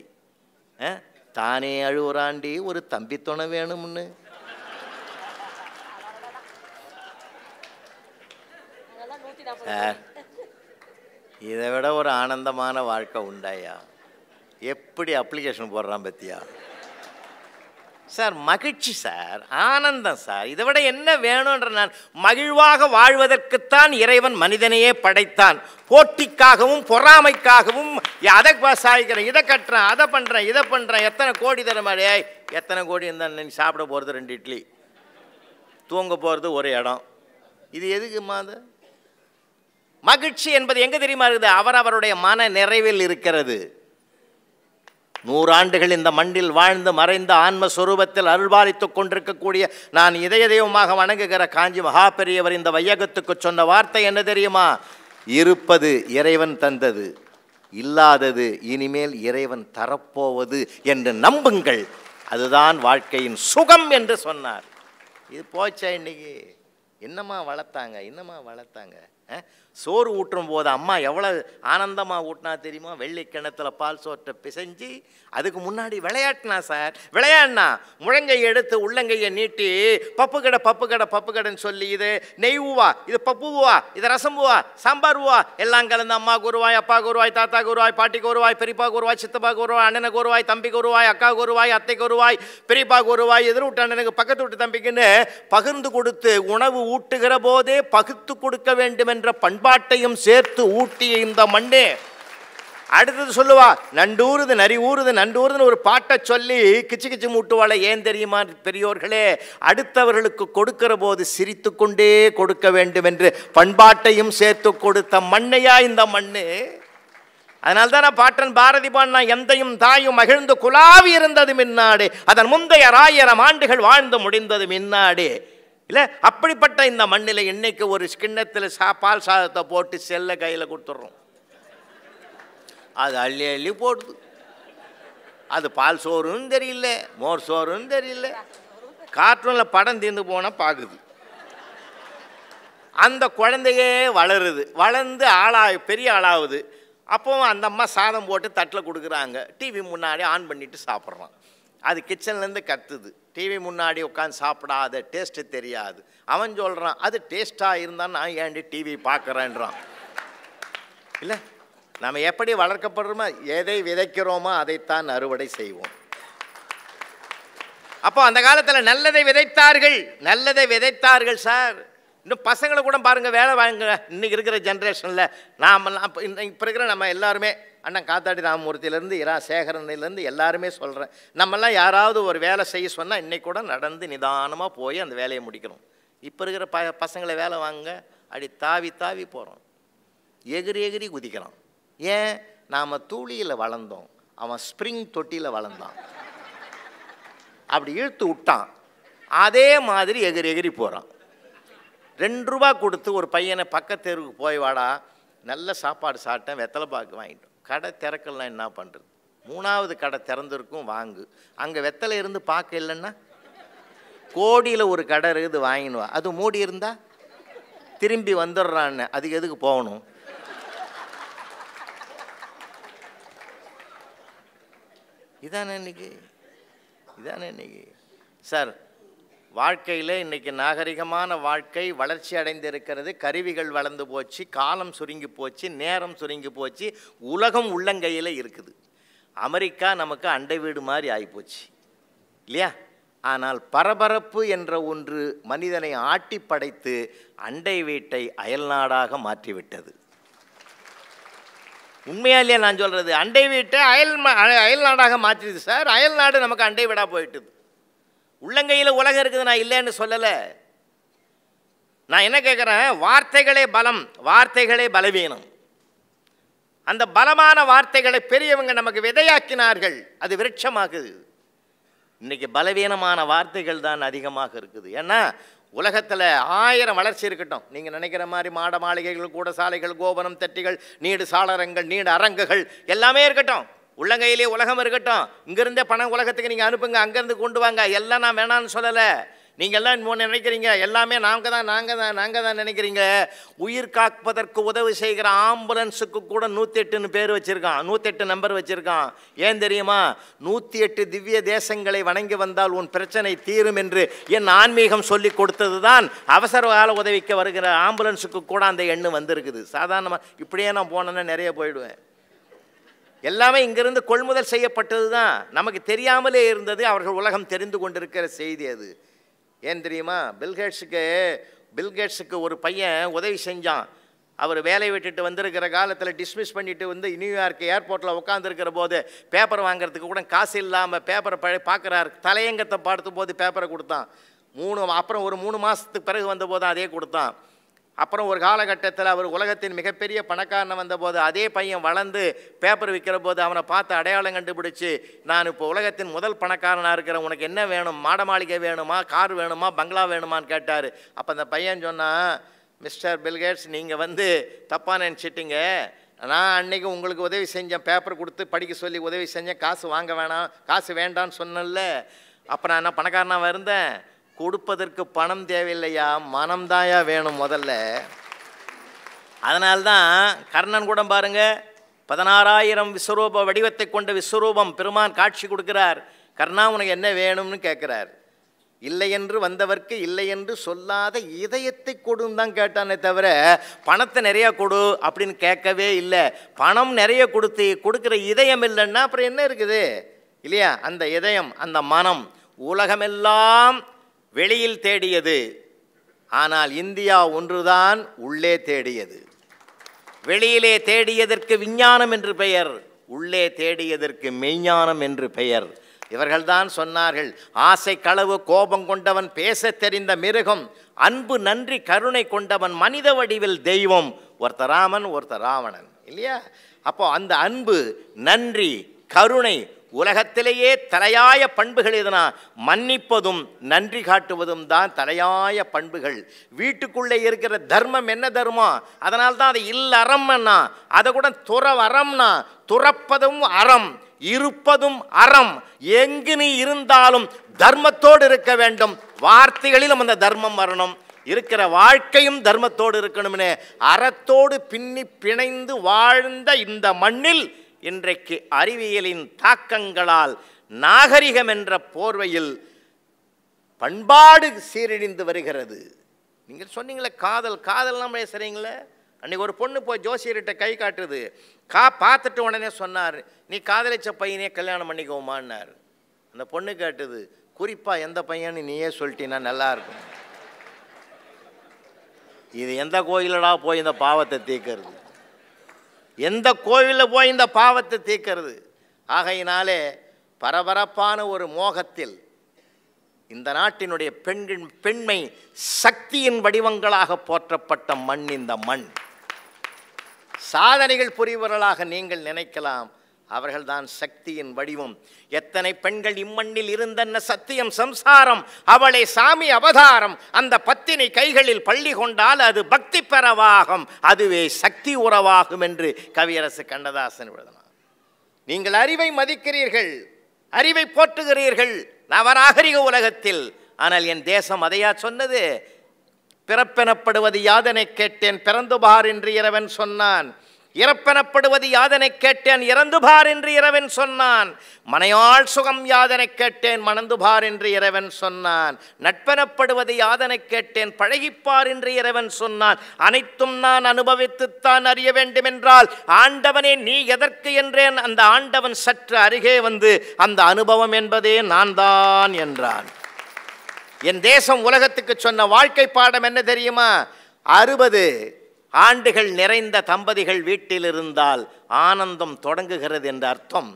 [SPEAKER 1] தானே அழுவுறாண்டி ஒரு தம்பி துணை வேணும்னு சார் இதை விட ஒரு ஆனந்தமான வாழ்க்கை உண்டாயா எப்படி அப்ளிகேஷன் போடுறான் பத்தியா சார் மகிழ்ச்சி சார் ஆனந்தம் சார் இதை விட என்ன வேணும்ன்ற நான் மகிழ்வாக வாழ்வதற்குத்தான் இறைவன் மனிதனையே படைத்தான் போட்டிக்காகவும் பொறாமைக்காகவும் அதை சாய்க்கிறேன் இதை கட்டுறேன் அதை பண்ணுறேன் இதை பண்ணுறேன் எத்தனை கோடி தர மாதிரியே எத்தனை கோடி இருந்தால் நீ சாப்பிட போகிறது ரெண்டு இட்லி தூங்க போகிறது ஒரு இடம் இது எதுக்குமா அது மகிழ்ச்சி என்பது எங்கே தெரியுமா இருக்குது அவர் அவருடைய மன நிறைவில் இருக்கிறது நூறாண்டுகள் இந்த மண்ணில் வாழ்ந்து மறைந்த ஆன்மஸ்வரூபத்தில் அருள்பாலித்து கொண்டிருக்கக்கூடிய நான் இதய தெய்வமாக வணங்குகிற காஞ்சி மகா பெரியவர் இந்த வையகத்துக்கு சொன்ன வார்த்தை என்ன தெரியுமா இருப்பது இறைவன் தந்தது இல்லாதது இனிமேல் இறைவன் தரப்போவது என்று நம்புங்கள் அதுதான் வாழ்க்கையின் சுகம் என்று சொன்னார் இது போச்சா இன்னைக்கு என்னம்மா வளர்த்தாங்க என்னம்மா வளர்த்தாங்க சோறு ஊட்டும் போது அம்மா எவ்வளோ ஆனந்தமாக ஊட்டினா தெரியுமா வெள்ளி கிணத்துல பால் சோற்றை பிசைஞ்சு அதுக்கு முன்னாடி விளையாட்டினா சார் விளையாடினா முழங்கையை எடுத்து உள்ளங்கையை நீட்டி பப்பு கடை பப்பு கடை பப்பு கடைன்னு சொல்லி இது நெய் ஊவா இது பப்பு ஊவா இது ரசம் ஊவா சாம்பார் ஊவா எல்லாம் கலந்து அம்மா குருவாய் அப்பா குருவாய் தாத்தா குருவாய் பாட்டி குருவாய் பெரியப்பா குருவாய் சித்தப்பா குருவாய் அண்ணனை குருவாய் தம்பி குருவாய் அக்கா குருவாய் அத்தை குருவாய் பெரியப்பா குருவாய் எதிர் விட்டு அண்ணனுக்கு பக்கத்து வீட்டு தம்பிக்குன்னு பகிர்ந்து கொடுத்து உணவு ஊட்டுகிற போதே பகுத்து கொடுக்க வேண்டும் என்ற பண்பு பண்பாட்டையும் சேர்த்து ஊட்டிய இந்த மண்ணே அடுத்தது சொல்லுவா நண்டூருது நரி ஊறுது நண்டூருதுன்னு ஒரு பாட்டை சொல்லி கிச்சு கிச்சு மூட்டுவாளை ஏன் தெரியுமா பெரியோர்களே அடுத்தவர்களுக்கு கொடுக்கிற போது சிரித்து கொண்டே கொடுக்க வேண்டும் என்று பண்பாட்டையும் சேர்த்து கொடுத்த மண்ணையா இந்த மண்ணு அதனால்தான் பாட்டன் பாரதி பாண்ணா எந்தையும் தாயும் மகிழ்ந்து குலாவி இருந்தது மின்னாடு அதன் முந்தைய ஆயிரம் ஆண்டுகள் வாழ்ந்து முடிந்தது மின்னாடு இல்லை அப்படிப்பட்ட இந்த மண்ணில் இன்னைக்கு ஒரு ஸ்கின்னத்தில் சா பால் சாதத்தை போட்டு செல்லை கையில் கொடுத்துட்றோம் அது அள்ளி அள்ளி போடுது அது பால் சோறுன்னு தெரியல மோர் சோறுன்னு தெரியல கார்ட்டூனில் படம் தீர்ந்து போனால் பார்க்குது அந்த குழந்தையே வளருது வளர்ந்து ஆளா பெரிய ஆளாகுது அப்போவும் அந்த அம்மா சாதம் போட்டு தட்டில் கொடுக்குறாங்க டிவி முன்னாடி ஆன் பண்ணிவிட்டு சாப்பிட்றான் அது கிச்சன்லேருந்து கத்துது டிவி முன்னாடி உட்காந்து சாப்பிடாத டேஸ்ட்டு தெரியாது அவன் சொல்கிறான் அது டேஸ்ட்டாக இருந்தால் நான் ஏண்டி டிவி பார்க்குறேன்றான் இல்லை நம்ம எப்படி வளர்க்கப்படுறோமோ எதை விதைக்கிறோமோ அதைத்தான் அறுவடை செய்வோம் அப்போ அந்த காலத்தில் நல்லதை விதைத்தார்கள் நல்லதை விதைத்தார்கள் சார் இன்னும் பசங்களை கூட பாருங்கள் வேலை வாங்க இன்றைக்கி இருக்கிற ஜென்ரேஷனில் நாமெல்லாம் இப்போ இப்போ இருக்கிற நம்ம எல்லாருமே அண்ணன் காத்தாடி ராமமூர்த்தியிலேருந்து இரா சேகரன்லேருந்து எல்லாருமே சொல்கிறேன் நம்மலாம் யாராவது ஒரு வேலை செய்ய சொன்னால் இன்றைக்கி கூட நடந்து நிதானமாக போய் அந்த வேலையை முடிக்கணும் இப்போ இருக்கிற ப பசங்களை வேலை வாங்க அப்படி தாவி தாவி போகிறோம் எகிரி எகிரி குதிக்கிறான் ஏன் நாம் தூளியில் வளர்ந்தோம் அவன் ஸ்ப்ரிங் தொட்டியில் வளர்ந்தான் அப்படி இழுத்து விட்டான் அதே மாதிரி எகிரி எகிரி போகிறான் ரெண்டு ரூபா கொடுத்து ஒரு பையனை தெருவுக்கு போய் வாடா நல்ல சாப்பாடு சாப்பிட்டேன் வெத்தலை பாக்கு வாங்கிட்டோம் கடை திறக்கலாம் என்ன பண்ணுறது மூணாவது கடை திறந்திருக்கும் வாங்கு அங்கே வெத்தலை இருந்து பார்க்க இல்லைன்னா கோடியில் ஒரு கடை இருக்குது வாங்கினுவா அது மூடி இருந்தா திரும்பி வந்துடுறான்னு அதுக்கு எதுக்கு போகணும் இதானே இன்னைக்கு இதானே இன்னைக்கு சார் வாழ்க்கையில் இன்றைக்கி நாகரிகமான வாழ்க்கை வளர்ச்சி அடைந்திருக்கிறது கருவிகள் வளர்ந்து போச்சு காலம் சுருங்கி போச்சு நேரம் சுருங்கி போச்சு உலகம் உள்ளங்கையில் இருக்குது அமெரிக்கா நமக்கு அண்டை வீடு மாதிரி ஆகிப்போச்சு இல்லையா ஆனால் பரபரப்பு என்ற ஒன்று மனிதனை ஆட்டி படைத்து அண்டை வீட்டை அயல்நாடாக மாற்றிவிட்டது உண்மையா இல்லையா நான் சொல்கிறது அண்டை வீட்டை அயல் அயல்நாடாக மாற்றிடுது சார் அயல்நாடு நமக்கு அண்டை வீடாக போயிட்டுது உள்ளங்கையில் உலகம் இருக்குது நான் இல்லைன்னு சொல்லலை நான் என்ன கேட்குறேன் வார்த்தைகளே பலம் வார்த்தைகளே பலவீனம் அந்த பலமான வார்த்தைகளை பெரியவங்க நமக்கு விதையாக்கினார்கள் அது விருட்சமாகுது இன்றைக்கி பலவீனமான வார்த்தைகள் தான் அதிகமாக இருக்குது ஏன்னா உலகத்தில் ஆயிரம் வளர்ச்சி இருக்கட்டும் நீங்கள் நினைக்கிற மாதிரி மாட மாளிகைகள் கூடசாலைகள் கோபுரம் தட்டிகள் நீடு சாளரங்கள் நீடு அரங்குகள் எல்லாமே இருக்கட்டும் உள்ளங்கையிலே உலகம் இருக்கட்டும் இங்கேருந்தே பணம் உலகத்துக்கு நீங்கள் அனுப்புங்க அங்கேருந்து கொண்டு வாங்க எல்லாம் நான் வேணான்னு சொல்லலை நீங்கள் எல்லாம் நினைக்கிறீங்க எல்லாமே நாங்கள் தான் நாங்கள் தான் நாங்கள் தான் நினைக்கிறீங்க உயிர் காப்பதற்கு உதவி செய்கிற ஆம்புலன்ஸுக்கு கூட நூற்றி எட்டுன்னு பேர் வச்சுருக்கான் நூற்றெட்டு நம்பர் வச்சுருக்கான் ஏன் தெரியுமா நூற்றி எட்டு திவ்ய தேசங்களை வணங்கி வந்தால் உன் பிரச்சனை தீரும் என்று என் ஆன்மீகம் சொல்லி கொடுத்தது தான் அவசர கால உதவிக்கு வருகிற ஆம்புலன்ஸுக்கு கூட அந்த எண்ணு வந்திருக்குது சாதாரணமாக இப்படியே நான் போனேன்னா நிறைய போயிடுவேன் எல்லாமே இங்கிருந்து கொள்முதல் செய்யப்பட்டது தான் நமக்கு தெரியாமலே இருந்தது அவர்கள் உலகம் தெரிந்து கொண்டிருக்கிற செய்தி அது ஏன் தெரியுமா பில்கேட்ஸுக்கு பில்கேட்ஸுக்கு ஒரு பையன் உதவி செஞ்சான் அவர் வேலை விட்டுட்டு வந்திருக்கிற காலத்தில் டிஸ்மிஸ் பண்ணிட்டு வந்து நியூயார்க் ஏர்போர்ட்டில் உட்காந்துருக்கிற போது பேப்பர் வாங்குறதுக்கு கூட காசு இல்லாமல் பேப்பரை பழ பார்க்குறாரு தலையங்கத்தை பார்த்த போது பேப்பரை கொடுத்தான் மூணு அப்புறம் ஒரு மூணு மாதத்துக்கு பிறகு வந்தபோது அதே கொடுத்தான் அப்புறம் ஒரு காலகட்டத்தில் அவர் உலகத்தின் மிகப்பெரிய பணக்காரன் வந்தபோது அதே பையன் வளர்ந்து பேப்பர் விற்கிற போது அவனை பார்த்து அடையாளம் கண்டுபிடிச்சி நான் இப்போ உலகத்தின் முதல் பணக்காரனாக இருக்கிறேன் உனக்கு என்ன வேணும் மாட மாளிகை வேணுமா கார் வேணுமா பங்களா வேணுமான்னு கேட்டார் அப்போ அந்த பையன் சொன்னான் மிஸ்டர் பில்கேட்ஸ் நீங்கள் வந்து தப்பாக நினச்சிட்டிங்க நான் அன்னைக்கு உங்களுக்கு உதவி செஞ்சேன் பேப்பர் கொடுத்து படிக்க சொல்லி உதவி செஞ்சேன் காசு வாங்க வேணாம் காசு வேண்டான்னு சொன்னல அப்போ நான் என்ன பணக்காரனாக இருந்தேன் கொடுப்பதற்கு பணம் தேவையில்லையா மனம்தாயா வேணும் முதல்ல அதனால்தான் கர்ணன் கூட பாருங்க பதினாறாயிரம் விஸ்வரூப வடிவத்தை கொண்ட விஸ்வரூபம் பெருமான் காட்சி கொடுக்கிறார் கர்ணா உனக்கு என்ன வேணும்னு கேட்குறார் இல்லை என்று வந்தவர்க்கு இல்லை என்று சொல்லாத இதயத்தை கொடுன்னு தான் கேட்டானே தவிர பணத்தை நிறைய கொடு அப்படின்னு கேட்கவே இல்லை பணம் நிறைய கொடுத்து கொடுக்குற இதயம் இல்லைன்னா அப்புறம் என்ன இருக்குது இல்லையா அந்த இதயம் அந்த மனம் உலகமெல்லாம் வெளியில் தேடியது ஆனால் இந்தியா ஒன்றுதான் உள்ளே தேடியது வெளியிலே தேடியதற்கு விஞ்ஞானம் என்று பெயர் உள்ளே தேடியதற்கு மெய்ஞானம் என்று பெயர் இவர்கள்தான் சொன்னார்கள் ஆசை களவு கோபம் கொண்டவன் பேச தெரிந்த மிருகம் அன்பு நன்றி கருணை கொண்டவன் மனித வடிவில் தெய்வம் ஒருத்த ராமன் ஒருத்த ராவணன் இல்லையா அப்போ அந்த அன்பு நன்றி கருணை உலகத்திலேயே தலையாய பண்புகள் எதுனா மன்னிப்பதும் நன்றி காட்டுவதும் தான் தலையாய பண்புகள் வீட்டுக்குள்ளே இருக்கிற தர்மம் என்ன தர்மம் அதனால் தான் அது இல்லறம்னா அதை கூட வரம்னா துறப்பதும் அறம் இருப்பதும் அறம் எங்கு நீ இருந்தாலும் தர்மத்தோடு இருக்க வேண்டும் வார்த்தைகளிலும் அந்த தர்மம் வரணும் இருக்கிற வாழ்க்கையும் தர்மத்தோடு இருக்கணும்னு அறத்தோடு பின்னி பிணைந்து வாழ்ந்த இந்த மண்ணில் இன்றைக்கு அறிவியலின் தாக்கங்களால் நாகரிகம் என்ற போர்வையில் பண்பாடு சீரழிந்து வருகிறது நீங்கள் சொன்னீங்களே காதல் காதல்லாம் பேசுகிறீங்களே அன்றைக்கி ஒரு பொண்ணு போய் ஜோசியர்கிட்ட கை காட்டுது கா பார்த்துட்டு உடனே சொன்னார் நீ காதலிச்ச பையனே கல்யாணம் பண்ணிக்கோமான்னார் அந்த பொண்ணு கேட்டுது குறிப்பாக எந்த பையன்னு நீயே சொல்லிட்டீன்னா நல்லாயிருக்கும் இது எந்த கோயிலடா போய் இந்த பாவத்தை தீர்க்கறது எந்த கோவிலில் போய் இந்த பாவத்தை தீர்க்கிறது ஆகையினாலே பரபரப்பான ஒரு மோகத்தில் இந்த நாட்டினுடைய பெண்கள் பெண்மை சக்தியின் வடிவங்களாக போற்றப்பட்ட மண் இந்த மண் சாதனைகள் புரிவர்களாக நீங்கள் நினைக்கலாம் அவர்கள்தான் சக்தியின் வடிவம் எத்தனை பெண்கள் இம்மண்ணில் இருந்தன்ன சத்தியம் சம்சாரம் அவளை சாமி அவதாரம் அந்த பத்தினை கைகளில் பள்ளி கொண்டால் அது பக்தி பெறவாகும் அதுவே சக்தி உறவாகும் என்று கவியரசு கண்ணதாசன் எழுதினார் நீங்கள் அறிவை மதிக்கிறீர்கள் அறிவை போற்றுகிறீர்கள் நவராகரிக உலகத்தில் ஆனால் என் தேசம் அதையா சொன்னது பிறப்பெனப்படுவது யாதனை கேட்டேன் பிறந்துபார் என்று இரவன் சொன்னான் இறப்பெனப்படுவது யாதனை கேட்டேன் இறந்து பார் என்று இரவன் சொன்னான் மனையாள் சுகம் யாதனை கேட்டேன் மணந்து பார் என்று இரவன் சொன்னான் நட்பெனப்படுவது யாதனை கேட்டேன் பழகிப்பார் என்று இரவன் சொன்னான் அனைத்தும் நான் அனுபவித்துத்தான் அறிய வேண்டுமென்றால் ஆண்டவனே நீ எதற்கு என்றேன் அந்த ஆண்டவன் சற்று அருகே வந்து அந்த அனுபவம் என்பதே நான் தான் என்றான் என் தேசம் உலகத்துக்கு சொன்ன வாழ்க்கை பாடம் என்ன தெரியுமா அறுபது ஆண்டுகள் நிறைந்த தம்பதிகள் வீட்டில் இருந்தால் ஆனந்தம் தொடங்குகிறது என்ற அர்த்தம்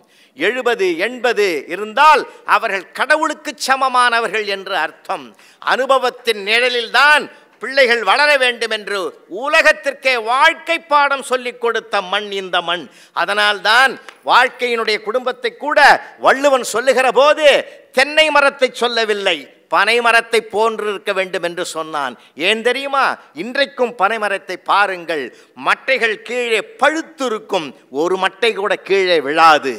[SPEAKER 1] எழுபது எண்பது இருந்தால் அவர்கள் கடவுளுக்கு சமமானவர்கள் என்று அர்த்தம் அனுபவத்தின் நிழலில்தான் பிள்ளைகள் வளர வேண்டும் என்று உலகத்திற்கே வாழ்க்கை பாடம் சொல்லிக் கொடுத்த மண் இந்த மண் அதனால்தான் வாழ்க்கையினுடைய குடும்பத்தை கூட வள்ளுவன் சொல்லுகிற போது தென்னை மரத்தை சொல்லவில்லை பனைமரத்தை போன்றிருக்க வேண்டும் என்று சொன்னான் ஏன் தெரியுமா இன்றைக்கும் பனைமரத்தை பாருங்கள் மட்டைகள் கீழே பழுத்திருக்கும் ஒரு மட்டை கூட கீழே விழாது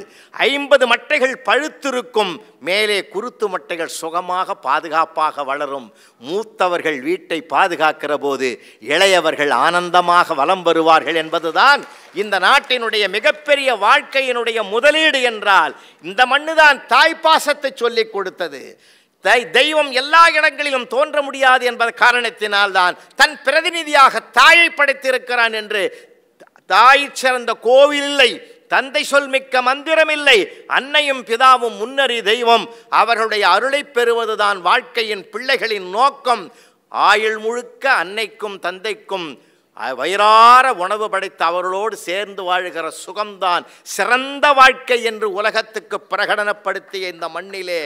[SPEAKER 1] ஐம்பது மட்டைகள் பழுத்திருக்கும் மேலே குருத்து மட்டைகள் சுகமாக பாதுகாப்பாக வளரும் மூத்தவர்கள் வீட்டை பாதுகாக்கிற போது இளையவர்கள் ஆனந்தமாக வலம் வருவார்கள் என்பதுதான் இந்த நாட்டினுடைய மிகப்பெரிய வாழ்க்கையினுடைய முதலீடு என்றால் இந்த மண்ணுதான் தாய்ப்பாசத்தை சொல்லிக் கொடுத்தது தெய்வம் எல்லா இடங்களிலும் தோன்ற முடியாது காரணத்தினால் காரணத்தினால்தான் தன் பிரதிநிதியாக தாயை படைத்திருக்கிறான் என்று தாய் சிறந்த கோவில் இல்லை தந்தை சொல் மிக்க மந்திரம் இல்லை அன்னையும் பிதாவும் முன்னறி தெய்வம் அவர்களுடைய அருளை பெறுவதுதான் வாழ்க்கையின் பிள்ளைகளின் நோக்கம் ஆயுள் முழுக்க அன்னைக்கும் தந்தைக்கும் வயிறார உணவு படைத்து அவர்களோடு சேர்ந்து வாழ்கிற சுகம்தான் சிறந்த வாழ்க்கை என்று உலகத்துக்கு பிரகடனப்படுத்திய இந்த மண்ணிலே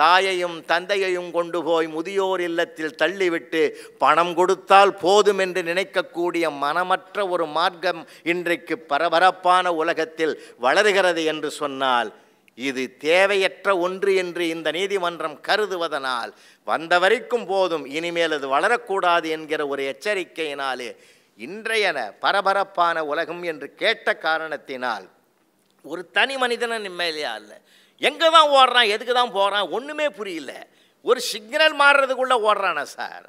[SPEAKER 1] தாயையும் தந்தையையும் கொண்டு போய் முதியோர் இல்லத்தில் தள்ளிவிட்டு பணம் கொடுத்தால் போதும் என்று நினைக்கக்கூடிய மனமற்ற ஒரு மார்க்கம் இன்றைக்கு பரபரப்பான உலகத்தில் வளர்கிறது என்று சொன்னால் இது தேவையற்ற ஒன்று என்று இந்த நீதிமன்றம் கருதுவதனால் வந்த வரைக்கும் போதும் இனிமேல் அது வளரக்கூடாது என்கிற ஒரு எச்சரிக்கையினாலே இன்றையன பரபரப்பான உலகம் என்று கேட்ட காரணத்தினால் ஒரு தனி மனிதனின் நிம்மதியாக இல்லை எங்கே தான் ஓடுறான் எதுக்கு தான் போகிறான் ஒன்றுமே புரியல ஒரு சிக்னல் மாறுறதுக்குள்ளே ஓடுறானா சார்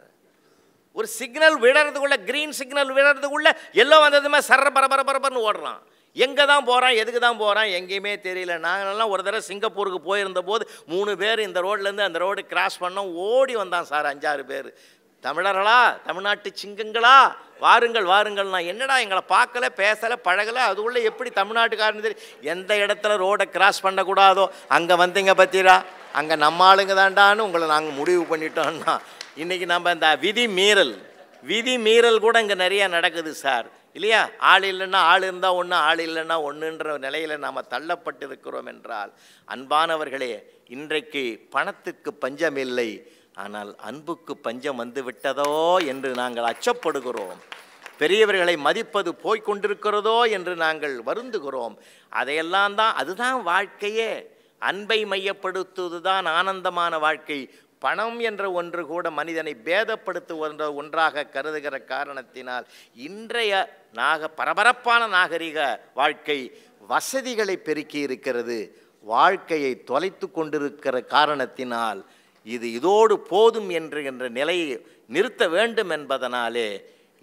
[SPEAKER 1] ஒரு சிக்னல் விடுறதுக்குள்ளே க்ரீன் சிக்னல் விடுறதுக்குள்ளே எல்லாம் வந்ததுமே சர பர பர பரபரன்னு ஓடுறான் எங்கே தான் போகிறான் எதுக்கு தான் போகிறான் எங்கேயுமே தெரியல நாங்களெல்லாம் ஒரு தடவை சிங்கப்பூருக்கு போயிருந்த போது மூணு பேர் இந்த ரோட்லேருந்து அந்த ரோடு கிராஸ் பண்ணோம் ஓடி வந்தான் சார் அஞ்சாறு பேர் தமிழர்களா தமிழ்நாட்டு சிங்கங்களா வாருங்கள் வாருங்கள்னா என்னடா எங்களை பார்க்கல பேசலை பழகலை அதுக்குள்ளே எப்படி தமிழ்நாட்டுக்காரன் தெரியும் எந்த இடத்துல ரோடை கிராஸ் பண்ணக்கூடாதோ அங்கே வந்தீங்க பத்திரா அங்கே நம்ம ஆளுங்க தாண்டான்னு உங்களை நாங்கள் முடிவு பண்ணிட்டோம்னா இன்றைக்கி நம்ம இந்த விதி மீறல் விதி மீறல் கூட இங்கே நிறையா நடக்குது சார் இல்லையா ஆள் இல்லைன்னா ஆள் இருந்தால் ஒன்று ஆள் இல்லைன்னா ஒன்றுன்ற நிலையில் நாம் தள்ளப்பட்டிருக்கிறோம் என்றால் அன்பானவர்களே இன்றைக்கு பணத்துக்கு பஞ்சமில்லை ஆனால் அன்புக்கு பஞ்சம் வந்து விட்டதோ என்று நாங்கள் அச்சப்படுகிறோம் பெரியவர்களை மதிப்பது போய்கொண்டிருக்கிறதோ என்று நாங்கள் வருந்துகிறோம் அதையெல்லாம் தான் அதுதான் வாழ்க்கையே அன்பை மையப்படுத்துவது தான் ஆனந்தமான வாழ்க்கை பணம் என்ற ஒன்று கூட மனிதனை பேதப்படுத்து ஒன்றாக கருதுகிற காரணத்தினால் இன்றைய நாக பரபரப்பான நாகரிக வாழ்க்கை வசதிகளை பெருக்கி இருக்கிறது வாழ்க்கையை தொலைத்து கொண்டிருக்கிற காரணத்தினால் இது இதோடு போதும் என்கின்ற நிலையை நிறுத்த வேண்டும் என்பதனாலே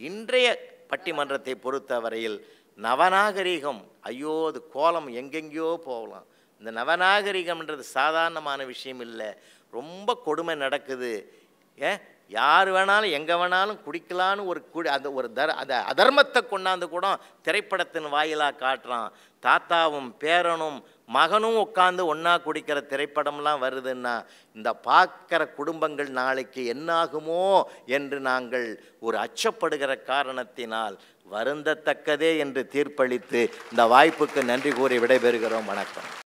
[SPEAKER 1] இன்றைய பட்டிமன்றத்தை பொறுத்தவரையில் நவநாகரிகம் ஐயோ அது கோலம் எங்கெங்கேயோ போகலாம் இந்த நவநாகரிகம்ன்றது சாதாரணமான விஷயம் இல்லை ரொம்ப கொடுமை நடக்குது ஏ யார் வேணாலும் எங்கே வேணாலும் குடிக்கலான்னு ஒரு குடி அந்த ஒரு தர் அந்த அதர்மத்தை கொண்டாந்து கூட திரைப்படத்தின் வாயிலாக காட்டுறான் தாத்தாவும் பேரனும் மகனும் உட்காந்து ஒன்றா குடிக்கிற திரைப்படம்லாம் வருதுன்னா இந்த பார்க்குற குடும்பங்கள் நாளைக்கு என்னாகுமோ என்று நாங்கள் ஒரு அச்சப்படுகிற காரணத்தினால் வருந்தத்தக்கதே என்று தீர்ப்பளித்து இந்த வாய்ப்புக்கு நன்றி கூறி விடைபெறுகிறோம் வணக்கம்